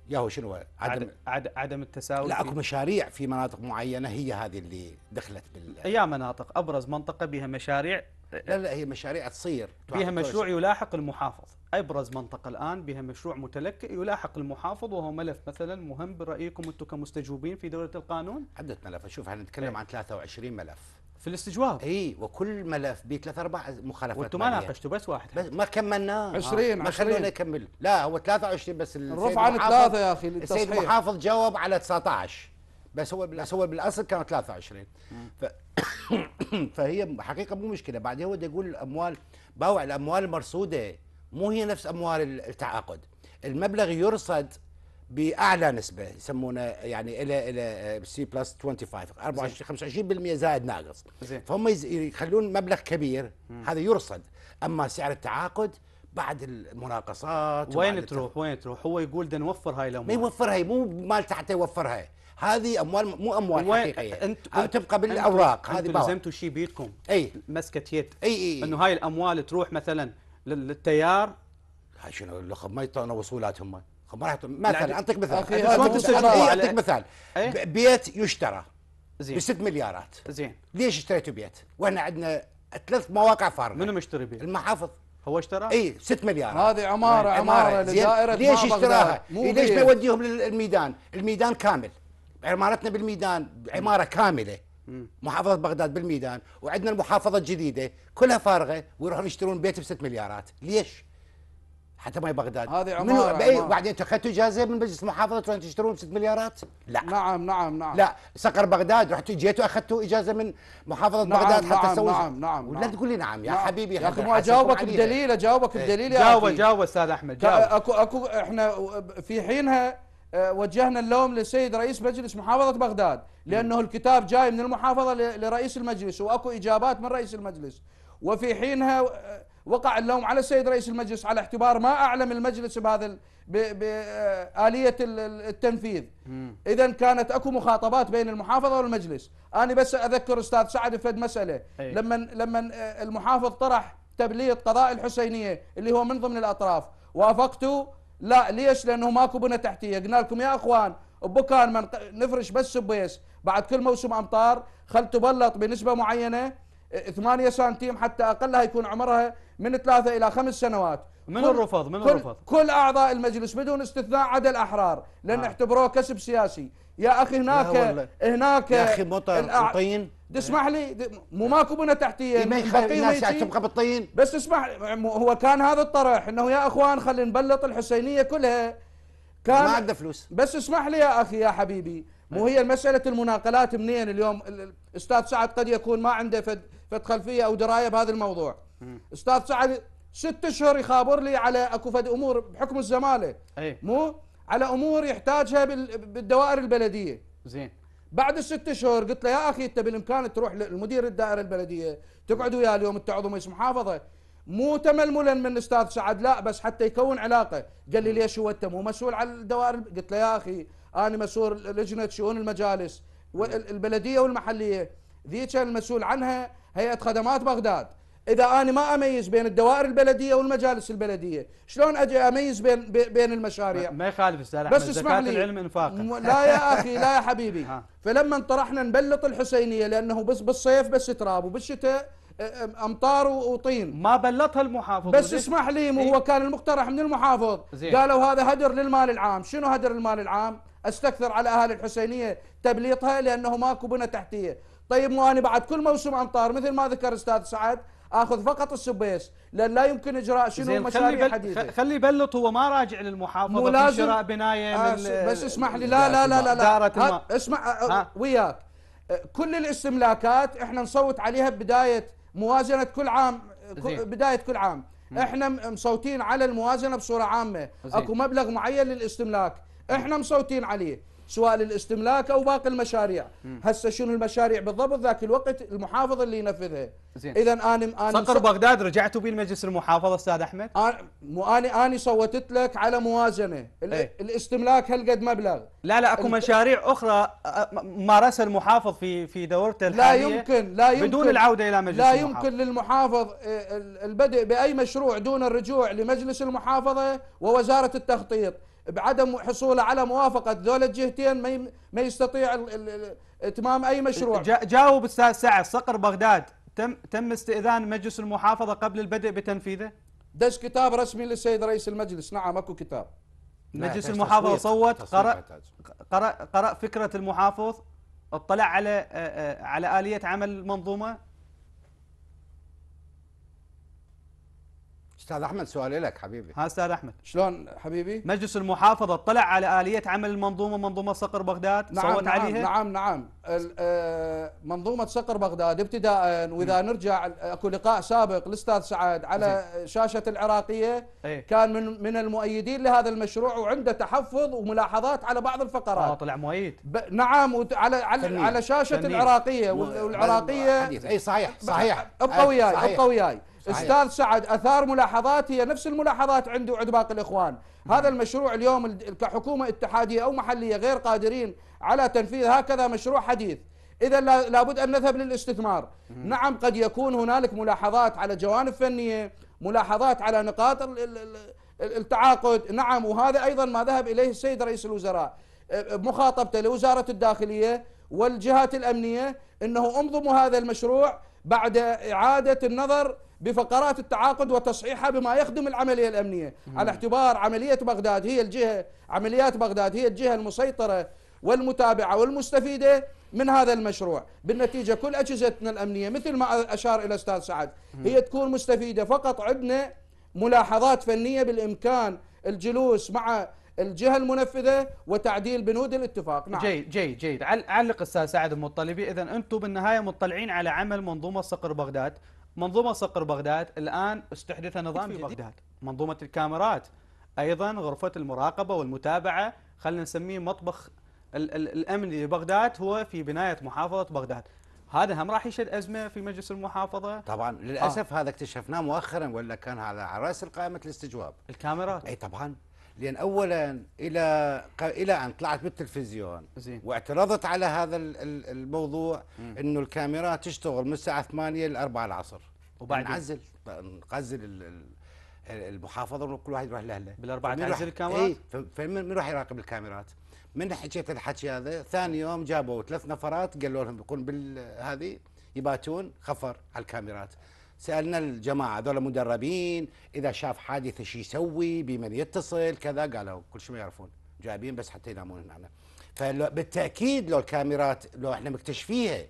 يا هو شنو عدم عدم, عدم التساوي لا اكو مشاريع في مناطق معينه هي هذه اللي دخلت بال يا مناطق ابرز منطقه بها مشاريع لا لا هي مشاريع تصير بها مشروع يلاحق المحافظ ابرز منطقه الان بها مشروع متلكئ يلاحق المحافظ وهو ملف مثلا مهم برايكم انتم كمستجوبين في دوله القانون عده ملف شوف احنا نتكلم إيه. عن 23 ملف في الاستجواب اي وكل ملف به ثلاث اربع مخالفات وانتم ما ناقشتوا بس واحد بس ما كملناه 20 ما خلونا نكمل لا هو 23 بس الرفع عن ثلاثه يا اخي للتصحيح السيد محافظ جاوب على 19 بس هو بس هو بالاصل كان 23 ف... فهي حقيقه مو مشكله بعدين هو يقول الاموال باوع الاموال المرصوده مو هي نفس اموال التعاقد المبلغ يرصد باعلى نسبه يسمونه يعني الى الى سي بلس 25 25% زائد ناقص زين. فهم يخلون مبلغ كبير مم. هذا يرصد اما سعر التعاقد بعد المناقصات وين تروح وين تروح هو يقول بدنا نوفر هاي الاموال ما يوفرها مو مال تحته يوفرها هذه اموال مو اموال حقيقيه انت تبقى بالاوراق هذه لزمتوا شيء بيدكم اي مسكت يد اي اي انه هاي الاموال تروح مثلا للتيار شنو اللخب ما يطلعون وصولات هم راحتهم مثلا يعني اعطيك مثال إيه، اعطيك مثال إيه؟ بيت يشترى زين ب 6 مليارات زين ليش اشتريتوا بيت؟ واحنا عندنا ثلاث مواقع فارغه منو مشتري بيت؟ المحافظ هو اشترى؟ اي 6 مليار هذه عماره عماره, عمارة لدائره ليش اشتراها؟ إيه، ليش ما يوديهم للميدان؟ الميدان كامل عمارتنا بالميدان عماره كامله محافظة بغداد بالميدان وعندنا المحافظة الجديدة كلها فارغة ويروحون يشترون بيت ب 6 مليارات ليش؟ حتى ما بغداد هذه عمارة, عمارة. بعدين اخذتوا اجازه من مجلس المحافظه تروحون تشترون ب 6 مليارات؟ لا نعم نعم نعم لا سقر بغداد رحتوا جيتوا اخذتوا اجازه من محافظه نعم بغداد نعم حتى تسوي نعم نعم ولا نعم تقول لي نعم يا نعم حبيبي يا اخي اجاوبك بدليل اجاوبك بدليل إيه. يا جاوب جاوب استاذ احمد جاوب اكو اكو احنا في حينها آه، وجهنا اللوم للسيد رئيس مجلس محافظة بغداد لأنه الكتاب جاي من المحافظة لرئيس المجلس وأكو إجابات من رئيس المجلس وفي حينها آه، وقع اللوم على السيد رئيس المجلس على اعتبار ما اعلم المجلس بهذا بآلية آه، التنفيذ إذا كانت أكو مخاطبات بين المحافظة والمجلس أنا بس أذكر أستاذ سعد فد مسألة لما لما آه، المحافظ طرح تبليط قضاء الحسينية اللي هو من ضمن الأطراف وافقتوا لا ليش لأنه ماكو بنى تحتية قلنا لكم يا أخوان بكان من نفرش بس سبيس بعد كل موسم أمطار خل تبلط بنسبة معينة 8 سنتيم حتى اقلها يكون عمرها من ثلاثه الى خمس سنوات من الرفض من كل الرفض كل اعضاء المجلس بدون استثناء عدا الاحرار لان آه. اعتبروه كسب سياسي يا اخي هناك هناك يا اخي مطر الطين تسمح اسمح لي مو ماكو بنى تحتيه ما يخلي الناس تبقى بالطين بس اسمح هو كان هذا الطرح انه يا اخوان خلينا نبلط الحسينيه كلها كان ما عنده فلوس بس اسمح لي يا اخي يا حبيبي مو هي مساله المناقلات منين اليوم الاستاذ سعد قد يكون ما عنده فد فت خلفيه او درايه بهذا الموضوع استاذ سعد ست اشهر يخابر لي على اكو فد امور بحكم الزماله أي. مو على امور يحتاجها بالدوائر البلديه زين بعد الست اشهر قلت له يا اخي انت بالامكان تروح لمدير الدائره البلديه تقعد وياه اليوم انت عضو مجلس محافظه مو تململا من استاذ سعد لا بس حتى يكون علاقه قال لي ليش هو انت مو مسؤول على الدوائر قلت له يا اخي انا مسؤول لجنه شؤون المجالس البلديه والمحليه ذيك المسؤول عنها هيئه خدمات بغداد اذا انا ما اميز بين الدوائر البلديه والمجالس البلديه شلون اجي اميز بين بين المشاريع ما يخالف استاذ بس اسمح لي العلم انفاق لا يا اخي لا يا حبيبي فلما طرحنا نبلط الحسينيه لانه بس بالصيف بس تراب وبالشتاء امطار وطين ما بلطها المحافظ بس اسمح لي مو إيه؟ هو كان المقترح من المحافظ زين. قالوا هذا هدر للمال العام شنو هدر المال العام استكثر على اهالي الحسينيه تبليطها لانه ماكو بنى تحتيه طيب مو انا بعد كل موسم امطار مثل ما ذكر استاذ سعد اخذ فقط السبيس لان لا يمكن اجراء شنو مشاريع حديثه خلي يبلط هو ما راجع للمحافظه مو لازم شراء بنايه آه بس اسمح لي لا لا لا لا, لا, لا اسمع آه، وياك آه، كل الاستملاكات احنا نصوت عليها ببدايه موازنه كل عام زين. بدايه كل عام احنا مصوتين على الموازنه بصوره عامه اكو مبلغ معين للاستملاك احنا مصوتين عليه سواء للاستملاك او باقي المشاريع هسه شنو المشاريع بالضبط ذاك الوقت المحافظ اللي ينفذها اذا انا انا صقر بغداد رجعتوا به المجلس المحافظه استاذ احمد مو انا انا صوتت لك على موازنه ايه؟ الاستملاك هالقد مبلغ لا لا اكو مشاريع اخرى مارسها المحافظ في في دورته الحاليه لا يمكن لا يمكن بدون العوده الى مجلس لا يمكن للمحافظ البدء باي مشروع دون الرجوع لمجلس المحافظه ووزاره التخطيط بعدم حصوله على موافقه ذول الجهتين ما ما يستطيع اتمام اي مشروع جاوب استاذ سعد صقر بغداد تم تم استئذان مجلس المحافظه قبل البدء بتنفيذه؟ دش كتاب رسمي للسيد رئيس المجلس، نعم اكو كتاب. مجلس المحافظه صوت قرأ, قرأ قرأ فكره المحافظ اطلع على آه، آه، على اليه عمل المنظومه استاذ احمد سؤالي لك حبيبي ها استاذ احمد شلون حبيبي مجلس المحافظه اطلع على اليه عمل المنظومه منظومه صقر بغداد نعم صوت نعم عليها نعم نعم آه، منظومه صقر بغداد ابتداء واذا م. نرجع اكو لقاء سابق للاستاذ سعد على زي. شاشه العراقيه ايه؟ كان من من المؤيدين لهذا المشروع وعنده تحفظ وملاحظات على بعض الفقرات اه طلع مؤيد ب... نعم على على, على شاشه فنين. العراقيه والعراقيه اي صحيح إيه، صحيح ابقى وياي ابقى وياي استاذ سعد اثار ملاحظات هي نفس الملاحظات عندي وعند باقي الاخوان هذا المشروع اليوم كحكومه اتحاديه او محليه غير قادرين على تنفيذ هكذا مشروع حديث اذا لابد ان نذهب للاستثمار نعم قد يكون هنالك ملاحظات على جوانب فنيه ملاحظات على نقاط التعاقد نعم وهذا ايضا ما ذهب اليه السيد رئيس الوزراء مخاطبته لوزاره الداخليه والجهات الامنيه انه انظموا هذا المشروع بعد اعاده النظر بفقرات التعاقد وتصحيحها بما يخدم العملية الأمنية على اعتبار عملية بغداد هي الجهة عمليات بغداد هي الجهة المسيطرة والمتابعة والمستفيدة من هذا المشروع بالنتيجة كل أجهزتنا الأمنية مثل ما أشار إلى أستاذ سعد هي تكون مستفيدة فقط عندنا ملاحظات فنية بالإمكان الجلوس مع الجهة المنفذة وتعديل بنود الاتفاق نعم. جيد جيد جيد علق أستاذ سعد المطلبي إذا أنتم بالنهاية مطلعين على عمل منظومة صقر بغداد منظومة صقر بغداد الآن استحدث نظام جديد بغداد منظومة الكاميرات أيضا غرفة المراقبة والمتابعة خلينا نسميه مطبخ ال ال الأمن لبغداد هو في بناية محافظة بغداد هذا هم راح يشهد أزمة في مجلس المحافظة طبعا آه. للأسف آه. هذا اكتشفناه مؤخرا ولا كان على راس قائمة الاستجواب الكاميرات أي طبعا لان اولا الى الى ان طلعت بالتلفزيون زين. واعترضت على هذا الموضوع انه الكاميرات تشتغل من الساعه 8 ل 4 العصر وبعدين نعزل نقزل المحافظه وكل واحد يروح لاهله بالاربعه تعزل إيه، الكاميرات؟ اي فمن راح يراقب الكاميرات؟ من حكيت الحكي هذا ثاني يوم جابوا ثلاث نفرات قالوا لهم يكون بالهذه يباتون خفر على الكاميرات سالنا الجماعه هذول مدربين اذا شاف حادثه شو يسوي بمن يتصل كذا قالوا كل شيء ما يعرفون جايبين بس حتى ينامون هنا فبالتاكيد لو الكاميرات لو احنا مكتشفيها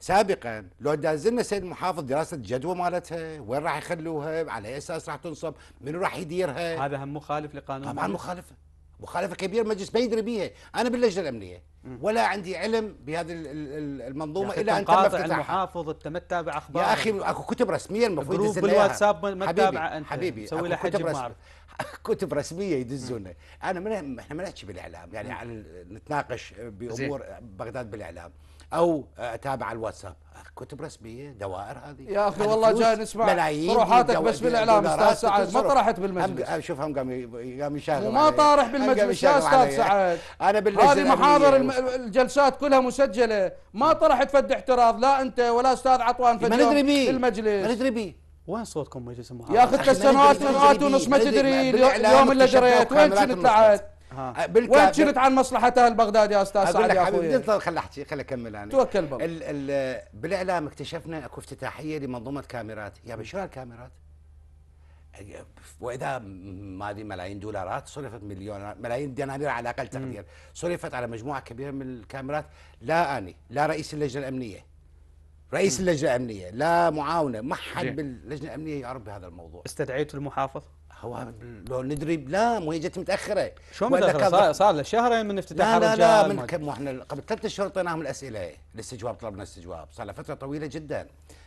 سابقا لو دازلنا سيد المحافظ دراسه الجدوى مالتها وين راح يخلوها على اي اساس راح تنصب من راح يديرها هذا هم مخالف لقانون طبعا مخالفه مخالفه كبيره المجلس ما يدري بيها انا باللجنه الامنيه ولا عندي علم بهذه المنظومه الا ان تم افتتاحها المحافظ انت ما تتابع اخبار يا اخي اكو كتب رسميه المفروض جروب بالواتساب ما تتابع انت حبيبي سوي له حجب رسم... كتب رسميه يدزونها انا من... احنا ما نحكي بالاعلام يعني على... نتناقش بامور بغداد بالاعلام او اتابع الواتساب كتب رسميه دوائر هذه يا اخي والله جاي نسمع طروحاتك بس بالاعلام استاذ سعد ما طرحت بالمجلس شوف هم قام قام يشاغل ما طارح بالمجلس يا استاذ سعد انا باللجنه هذه محاضر الجلسات كلها مسجله ما طرحت فد احتراض لا انت ولا استاذ عطوان فد ما ندري بيه المجلس ما ندري بيه وين صوتكم مجلس المحافظه؟ يا اخي ثلاث سنوات ونص ما تدري اليوم اللي دريت وين كنت طلعت؟ أه، وين شلت عن مصلحتها البغدادي استاذ سعد يا اخوي انت احكي خل اكمل انا توكل بالله ال ال بالاعلام اكتشفنا اكو افتتاحيه لمنظومه كاميرات يا شو هالكاميرات؟ واذا ما ادري ملايين دولارات صرفت مليون ملايين دنانير على اقل تقدير صرفت على مجموعه كبيره من الكاميرات لا اني لا رئيس اللجنه الامنيه رئيس اللجنه الامنيه لا معاونه ما حد باللجنه الامنيه يعرف بهذا الموضوع استدعيت المحافظ هو لو ندري لا مو هي جت متاخره شو متاخره صار, له شهرين من افتتاح لا لا لا من كم احنا قبل ثلاث اشهر اعطيناهم الاسئله الاستجواب طلبنا استجواب صار له فتره طويله جدا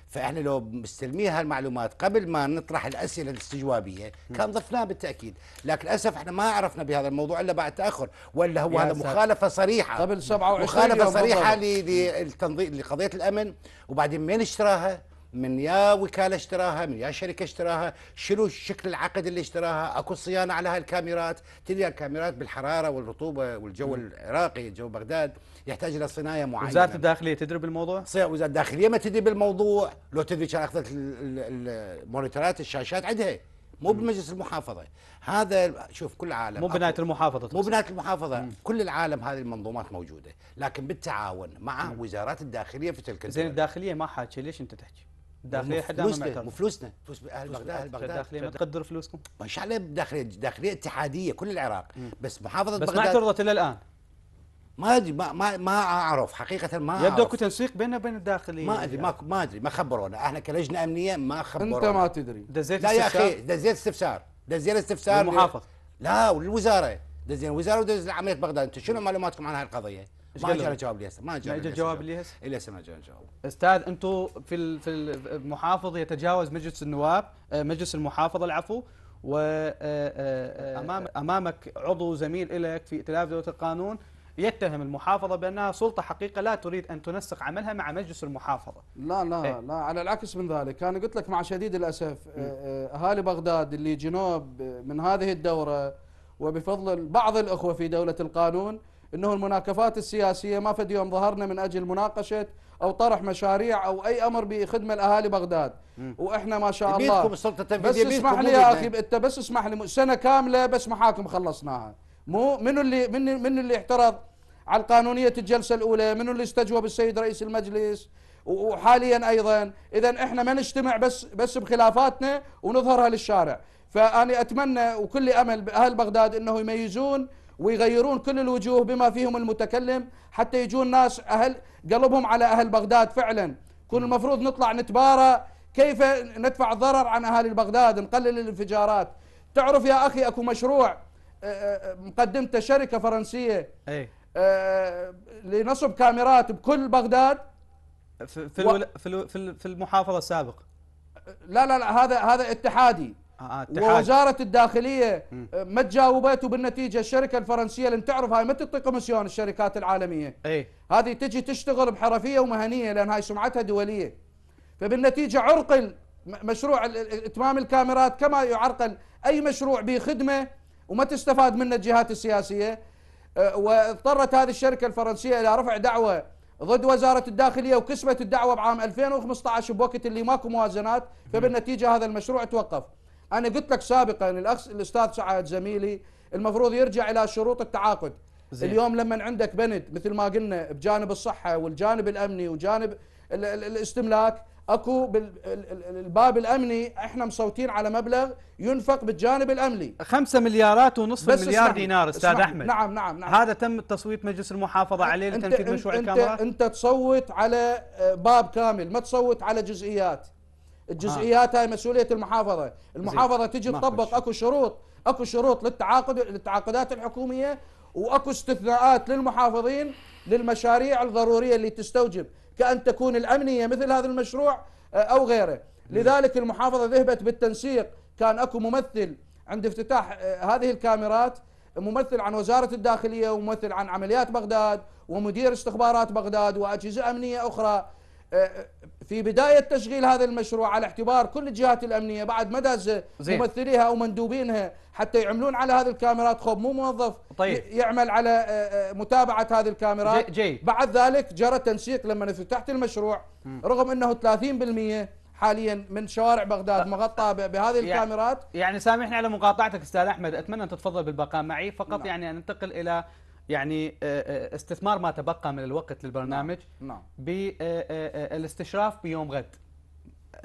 فاحنا لو مستلمين هالمعلومات قبل ما نطرح الاسئله الاستجوابيه كان ضفناها بالتاكيد، لكن للاسف احنا ما عرفنا بهذا الموضوع الا بعد تاخر، ولا هو هذا مخالفه صريحه قبل 27 مخالفه صريحه للتنظيم لقضيه الامن وبعدين مين اشتراها؟ من يا وكاله اشتراها من يا شركه اشتراها شنو شكل العقد اللي اشتراها اكو صيانه على هالكاميرات تدري الكاميرات بالحراره والرطوبه والجو العراقي جو بغداد يحتاج الى صنايه معينه وزاره الداخليه تدري بالموضوع وزاره الداخليه ما تدري بالموضوع لو تدري كان اخذت المونيترات الشاشات عندها مو بمجلس المحافظه هذا شوف كل العالم مو بنايه المحافظه مو بنايه المحافظه مم. كل العالم هذه المنظومات موجوده لكن بالتعاون مع مم. وزارات الداخليه في تلك الدول زين الداخليه ما حاكي ليش انت تحكي الداخليه حدا فلوسنا وفلوسنا فلوس اهل بغداد اهل بغداد الداخليه ما تقدر فلوسكم شاء على داخليه داخليه اتحاديه كل العراق مم. بس محافظه بس بغداد بس ما اعترضت الى الان ما ادري ما ما ما اعرف حقيقه ما اعرف يبدو اكو تنسيق بيننا وبين الداخليه ما ادري ما ما ادري ما خبرونا احنا كلجنه امنيه ما خبرونا انت ما تدري دزيت استفسار لا يا اخي دزيت استفسار دزيت استفسار للمحافظ لا وللوزاره دزين الوزاره ودزيت عمليه بغداد انتم شنو معلوماتكم عن هاي القضيه؟ ما جانا جواب لي هسه ما جانا جواب, جواب لي هسه الى ما جانا جواب استاذ انتم في في المحافظ يتجاوز مجلس النواب آه، مجلس المحافظه العفو و آه، آه، امامك عضو زميل لك في ائتلاف دوله القانون يتهم المحافظة بأنها سلطة حقيقة لا تريد أن تنسق عملها مع مجلس المحافظة لا لا إيه؟ لا على العكس من ذلك أنا قلت لك مع شديد الأسف أهالي بغداد اللي جنوب من هذه الدورة وبفضل بعض الأخوة في دولة القانون انه المناكفات السياسيه ما فد يوم ظهرنا من اجل مناقشه او طرح مشاريع او اي امر بخدمه الاهالي بغداد واحنا ما شاء الله بس اسمح لي يا اخي انت بس اسمح لي سنه كامله بس محاكم خلصناها مو منو اللي من من اللي اعترض على القانونيه الجلسه الاولى منو اللي استجوب السيد رئيس المجلس وحاليا ايضا اذا احنا ما نجتمع بس بس بخلافاتنا ونظهرها للشارع فاني اتمنى وكل امل باهل بغداد انه يميزون ويغيرون كل الوجوه بما فيهم المتكلم حتى يجون ناس أهل قلبهم على أهل بغداد فعلا كون المفروض نطلع نتبارى كيف ندفع الضرر عن أهالي بغداد نقلل الانفجارات تعرف يا أخي أكو مشروع آه، آه، مقدمته شركة فرنسية أي. آه، لنصب كاميرات بكل بغداد في, في, و... في, المحافظة السابق لا لا لا هذا هذا اتحادي آه, آه، ووزاره الداخليه آه، ما تجاوبت وبالنتيجه الشركه الفرنسيه اللي تعرف هاي ما تعطي كوميسيون الشركات العالميه ايه؟ هذه تجي تشتغل بحرفيه ومهنيه لان هاي سمعتها دوليه فبالنتيجه عرقل مشروع اتمام الكاميرات كما يعرقل اي مشروع به خدمه وما تستفاد منه الجهات السياسيه آه، واضطرت هذه الشركه الفرنسيه الى رفع دعوه ضد وزارة الداخلية وكسبت الدعوة بعام 2015 بوقت اللي ماكو موازنات فبالنتيجة هذا المشروع توقف انا قلت لك سابقا الاخ الاستاذ سعد زميلي المفروض يرجع الى شروط التعاقد زين. اليوم لما عندك بند مثل ما قلنا بجانب الصحه والجانب الامني وجانب الاستملاك اكو بالباب الامني احنا مصوتين على مبلغ ينفق بالجانب الامني 5 مليارات ونصف مليار دينار استاذ احمد نعم نعم نعم هذا تم تصويت مجلس المحافظه عليه لتنفيذ مشروع انت الكاميرا انت تصوت على آه، باب كامل ما تصوت على جزئيات الجزئيات هاي مسؤوليه المحافظه المحافظه تجي تطبق اكو شروط اكو شروط للتعاقد للتعاقدات الحكوميه واكو استثناءات للمحافظين للمشاريع الضروريه اللي تستوجب كان تكون الامنيه مثل هذا المشروع آه، او غيره لذلك المحافظه ذهبت بالتنسيق كان اكو ممثل عند افتتاح آه، هذه الكاميرات ممثل عن وزاره الداخليه وممثل عن عمليات بغداد ومدير استخبارات بغداد واجهزه امنيه اخرى في بداية تشغيل هذا المشروع على اعتبار كل الجهات الأمنية بعد مدى ممثليها أو مندوبينها حتى يعملون على هذه الكاميرات خب مو موظف طيب. يعمل على آه، آه، متابعة هذه الكاميرات جي. جي. بعد ذلك جرى تنسيق لما افتتحت المشروع م. رغم أنه 30% حاليا من شوارع بغداد مغطى بهذه يعني- الكاميرات يعني سامحني على مقاطعتك استاذ احمد اتمنى ان تتفضل بالبقاء معي فقط نعم. يعني انتقل الى يعني آه، آه، استثمار ما تبقى من الوقت للبرنامج نعم, نعم. بالاستشراف آه، بيوم غد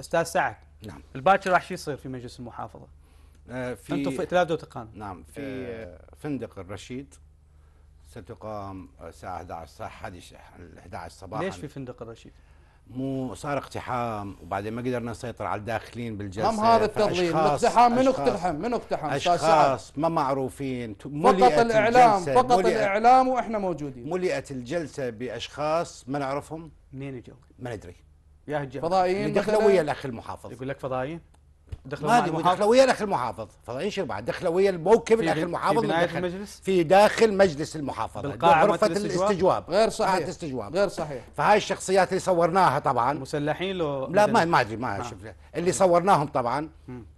استاذ سعد نعم الباكر راح شو يصير في مجلس المحافظه؟ في انتم في تلادو تقام نعم في فندق الرشيد ستقام الساعه 11 الساعه 11 صباحا ليش في فندق الرشيد؟ مو صار اقتحام وبعدين ما قدرنا نسيطر على الداخلين بالجلسه هم هذا التضليل الاقتحام من اقتحم من اقتحم طيب، اشخاص ما معروفين فقط الاعلام فقط الاعلام واحنا موجودين ملئت الجلسه باشخاص ما نعرفهم مين اجوا؟ ما ندري يا هجر فضائيين دخلوا ويا الاخ المحافظ يقول لك فضائيين دخل ما المحافظ ويا الاخ المحافظ فضلين بعد دخل ويا الموكب الاخ المحافظ في داخل المجلس في داخل مجلس المحافظه بالقاعه غرفه الاستجواب غير صحيح ساعه استجواب غير صحيح فهاي الشخصيات اللي صورناها طبعا مسلحين لو لا ما ما ادري ما شفت اللي صورناهم طبعا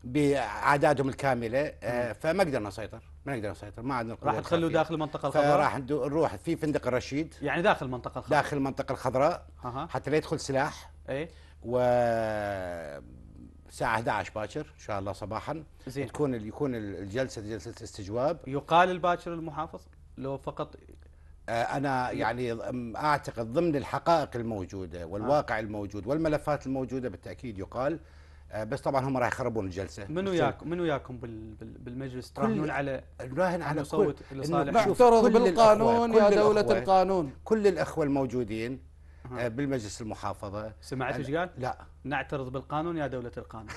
باعدادهم الكامله آه، فما قدرنا نسيطر ما نقدر نسيطر ما عندنا راح تخلوا داخل المنطقه الخضراء راح نروح في فندق الرشيد يعني داخل المنطقه الخضراء داخل المنطقه الخضراء حتى لا يدخل سلاح اي و الساعة 11 باكر إن شاء الله صباحا زين. تكون يكون الجلسة جلسة استجواب يقال الباكر المحافظ لو فقط آه، أنا يعني أعتقد ضمن الحقائق الموجودة والواقع آه. الموجود والملفات الموجودة بالتأكيد يقال آه، بس طبعا هم راح يخربون الجلسه من وياكم من وياكم بالمجلس تراهنون على نراهن على صوت لصالح نعترض بالقانون يا دوله القانون كل الاخوه الموجودين أه. بالمجلس المحافظه سمعت ايش قال؟ لا نعترض بالقانون يا دولة القانون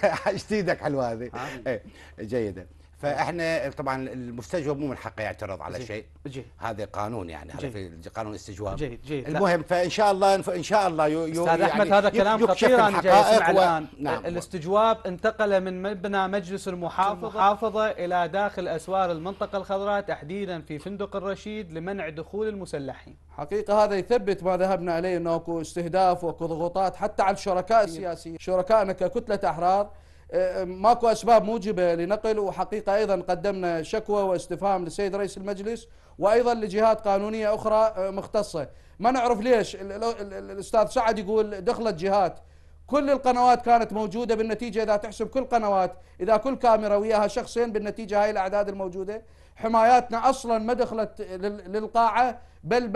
ايدك حلوة هذه آه. إيه، جيدة فاحنا طبعا المستجوب مو من حقه يعترض على شيء جيد. هذا قانون يعني هذا في قانون الاستجواب جيد. جيد. المهم فان شاء الله ان شاء الله يو استاذ يعني احمد هذا كلام خطير انا جاي اسمع و... الان نعم. الاستجواب انتقل من مبنى مجلس المحافظه الى داخل اسوار المنطقه الخضراء تحديدا في فندق الرشيد لمنع دخول المسلحين حقيقه هذا يثبت ما ذهبنا اليه انه اكو استهداف واكو ضغوطات حتى على الشركاء السياسيين شركائنا ككتله احرار آه، ماكو أسباب موجبة لنقل وحقيقة أيضا قدمنا شكوى واستفهام للسيد رئيس المجلس وأيضا لجهات قانونية أخرى آه، مختصة ما نعرف ليش الأستاذ سعد يقول دخلت جهات كل القنوات كانت موجودة بالنتيجة إذا تحسب كل قنوات إذا كل كاميرا وياها شخصين بالنتيجة هاي الأعداد الموجودة حماياتنا أصلا ما دخلت للقاعة بل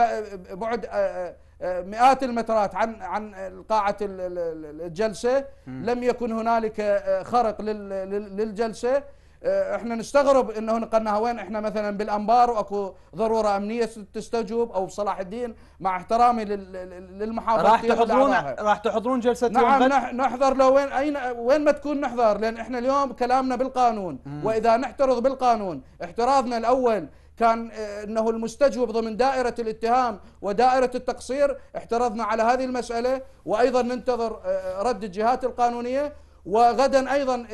بعد آه، آه، آه، مئات المترات عن عن قاعة الجلسة لم يكن هنالك خرق للجلسة آه، احنا نستغرب انه قلنا وين احنا مثلا بالانبار واكو ضروره امنيه تستجوب او بصلاح الدين مع احترامي للمحافظه راح تحضرون راح تحضرون جلسه نعم يوم نحضر لو وين اين وين ما تكون نحضر لان احنا اليوم كلامنا بالقانون واذا نحترض بالقانون احترازنا الاول كان آه، انه المستجوب ضمن دائره الاتهام ودائره التقصير احترضنا على هذه المساله وايضا ننتظر آه، رد الجهات القانونيه وغدا ايضا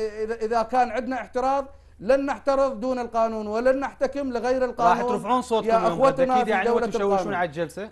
اذا كان عندنا احتراض لن نحترض دون القانون ولن نحتكم لغير القانون راح ترفعون صوتكم يا اخوتنا في يعني دولة تشوشون على الجلسه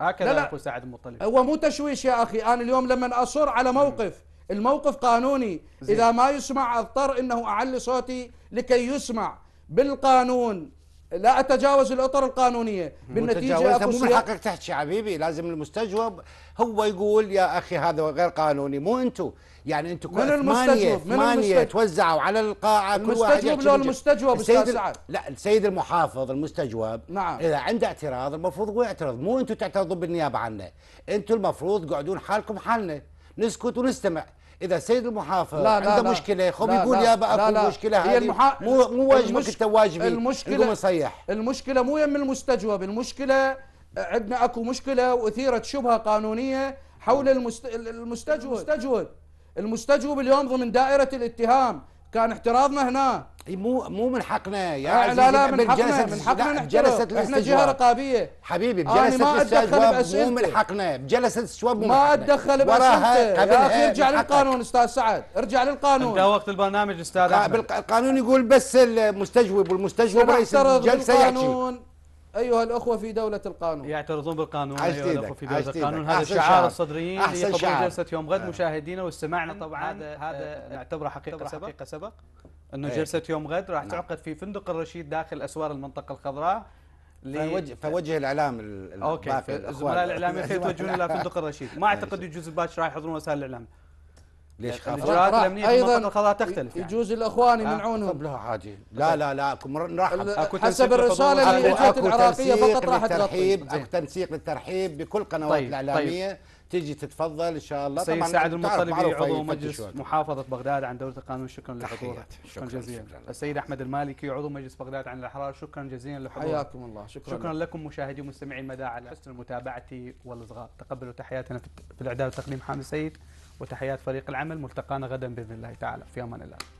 هكذا لا اخو سعد المطلب هو مو تشويش يا اخي انا اليوم لما اصر على موقف الموقف قانوني اذا ما يسمع اضطر انه اعلي صوتي لكي يسمع بالقانون لا اتجاوز الاطر القانونيه بالنتيجه اكو مو من حقك تحكي حبيبي لازم المستجوب هو يقول يا اخي هذا غير قانوني مو انتم يعني انتم من المستجوب المستجوب توزعوا على القاعة كل واحد المستجوب لو المستجوب السيد سعد لا السيد المحافظ المستجوب نعم إذا عنده اعتراض المفروض هو يعترض مو انتم تعترضون بالنيابة عنه انتم المفروض تقعدون حالكم حالنا نسكت ونستمع اذا السيد المحافظ لا عنده لا مشكله خب يقول يابا اكو مشكله هذه المحا... مو مو واجبك انت واجبي المشكله يصيح المشكله مو يم المستجوب المشكله عندنا اكو مشكله واثيرت شبهه قانونيه حول نعم. المست... المستجوب المستجوب المستجوب اليوم ضمن دائرة الاتهام كان اعتراضنا هنا مو مو من حقنا يا آه، عزيزي لا لا من حقنا من حقنا نحترم احنا جهه رقابيه حبيبي آه، بجلسه الاستجواب مو من حقنا بجلسه الاستجواب مو ما اتدخل باسئلتك يا اخي إيه؟ ارجع للقانون استاذ سعد ارجع للقانون انت وقت البرنامج استاذ القانون يقول بس المستجوب والمستجوب رئيس الجلسه يحكي ايها الاخوه في دوله القانون يعترضون بالقانون ايها الاخوه في دوله القانون هذا شعار الصدريين يقضون جلسه يوم غد آه. مشاهدينا واستمعنا طبعا هذا هذا نعتبره حقيقه سبق, حقيقة سبق. انه إيه. جلسه يوم غد راح نعم. تعقد في فندق الرشيد داخل اسوار المنطقه الخضراء فوجه فوجه الاعلام اوكي الزملاء الاعلاميين يتوجهون الى فندق الرشيد ما اعتقد يجوز الباش راح يحضرون وسائل الاعلام ليش يعني خاف ايضا القضاء تختلف يعني. يجوز الاخوان يمنعونهم لا عادي لا طيب. لا لا نرحب حسب الرساله اللي اجت العراقيه فقط راح ترحيب اكو تنسيق طيب. للترحيب بكل قنوات طيب, طيب. الاعلاميه طيب تجي تتفضل ان شاء الله سيد سعد المطلبي عضو مجلس محافظه بغداد عن دوله القانون شكرا لحضورك شكرا جزيلا السيد احمد المالكي عضو مجلس بغداد عن الاحرار شكرا جزيلا لحضورك حياكم الله شكرا شكرا لكم مشاهدي ومستمعي المدى على حسن المتابعه والاصغاء تقبلوا تحياتنا في الاعداد والتقديم حامد السيد وتحيات فريق العمل ملتقانا غدا باذن الله تعالى في امان الله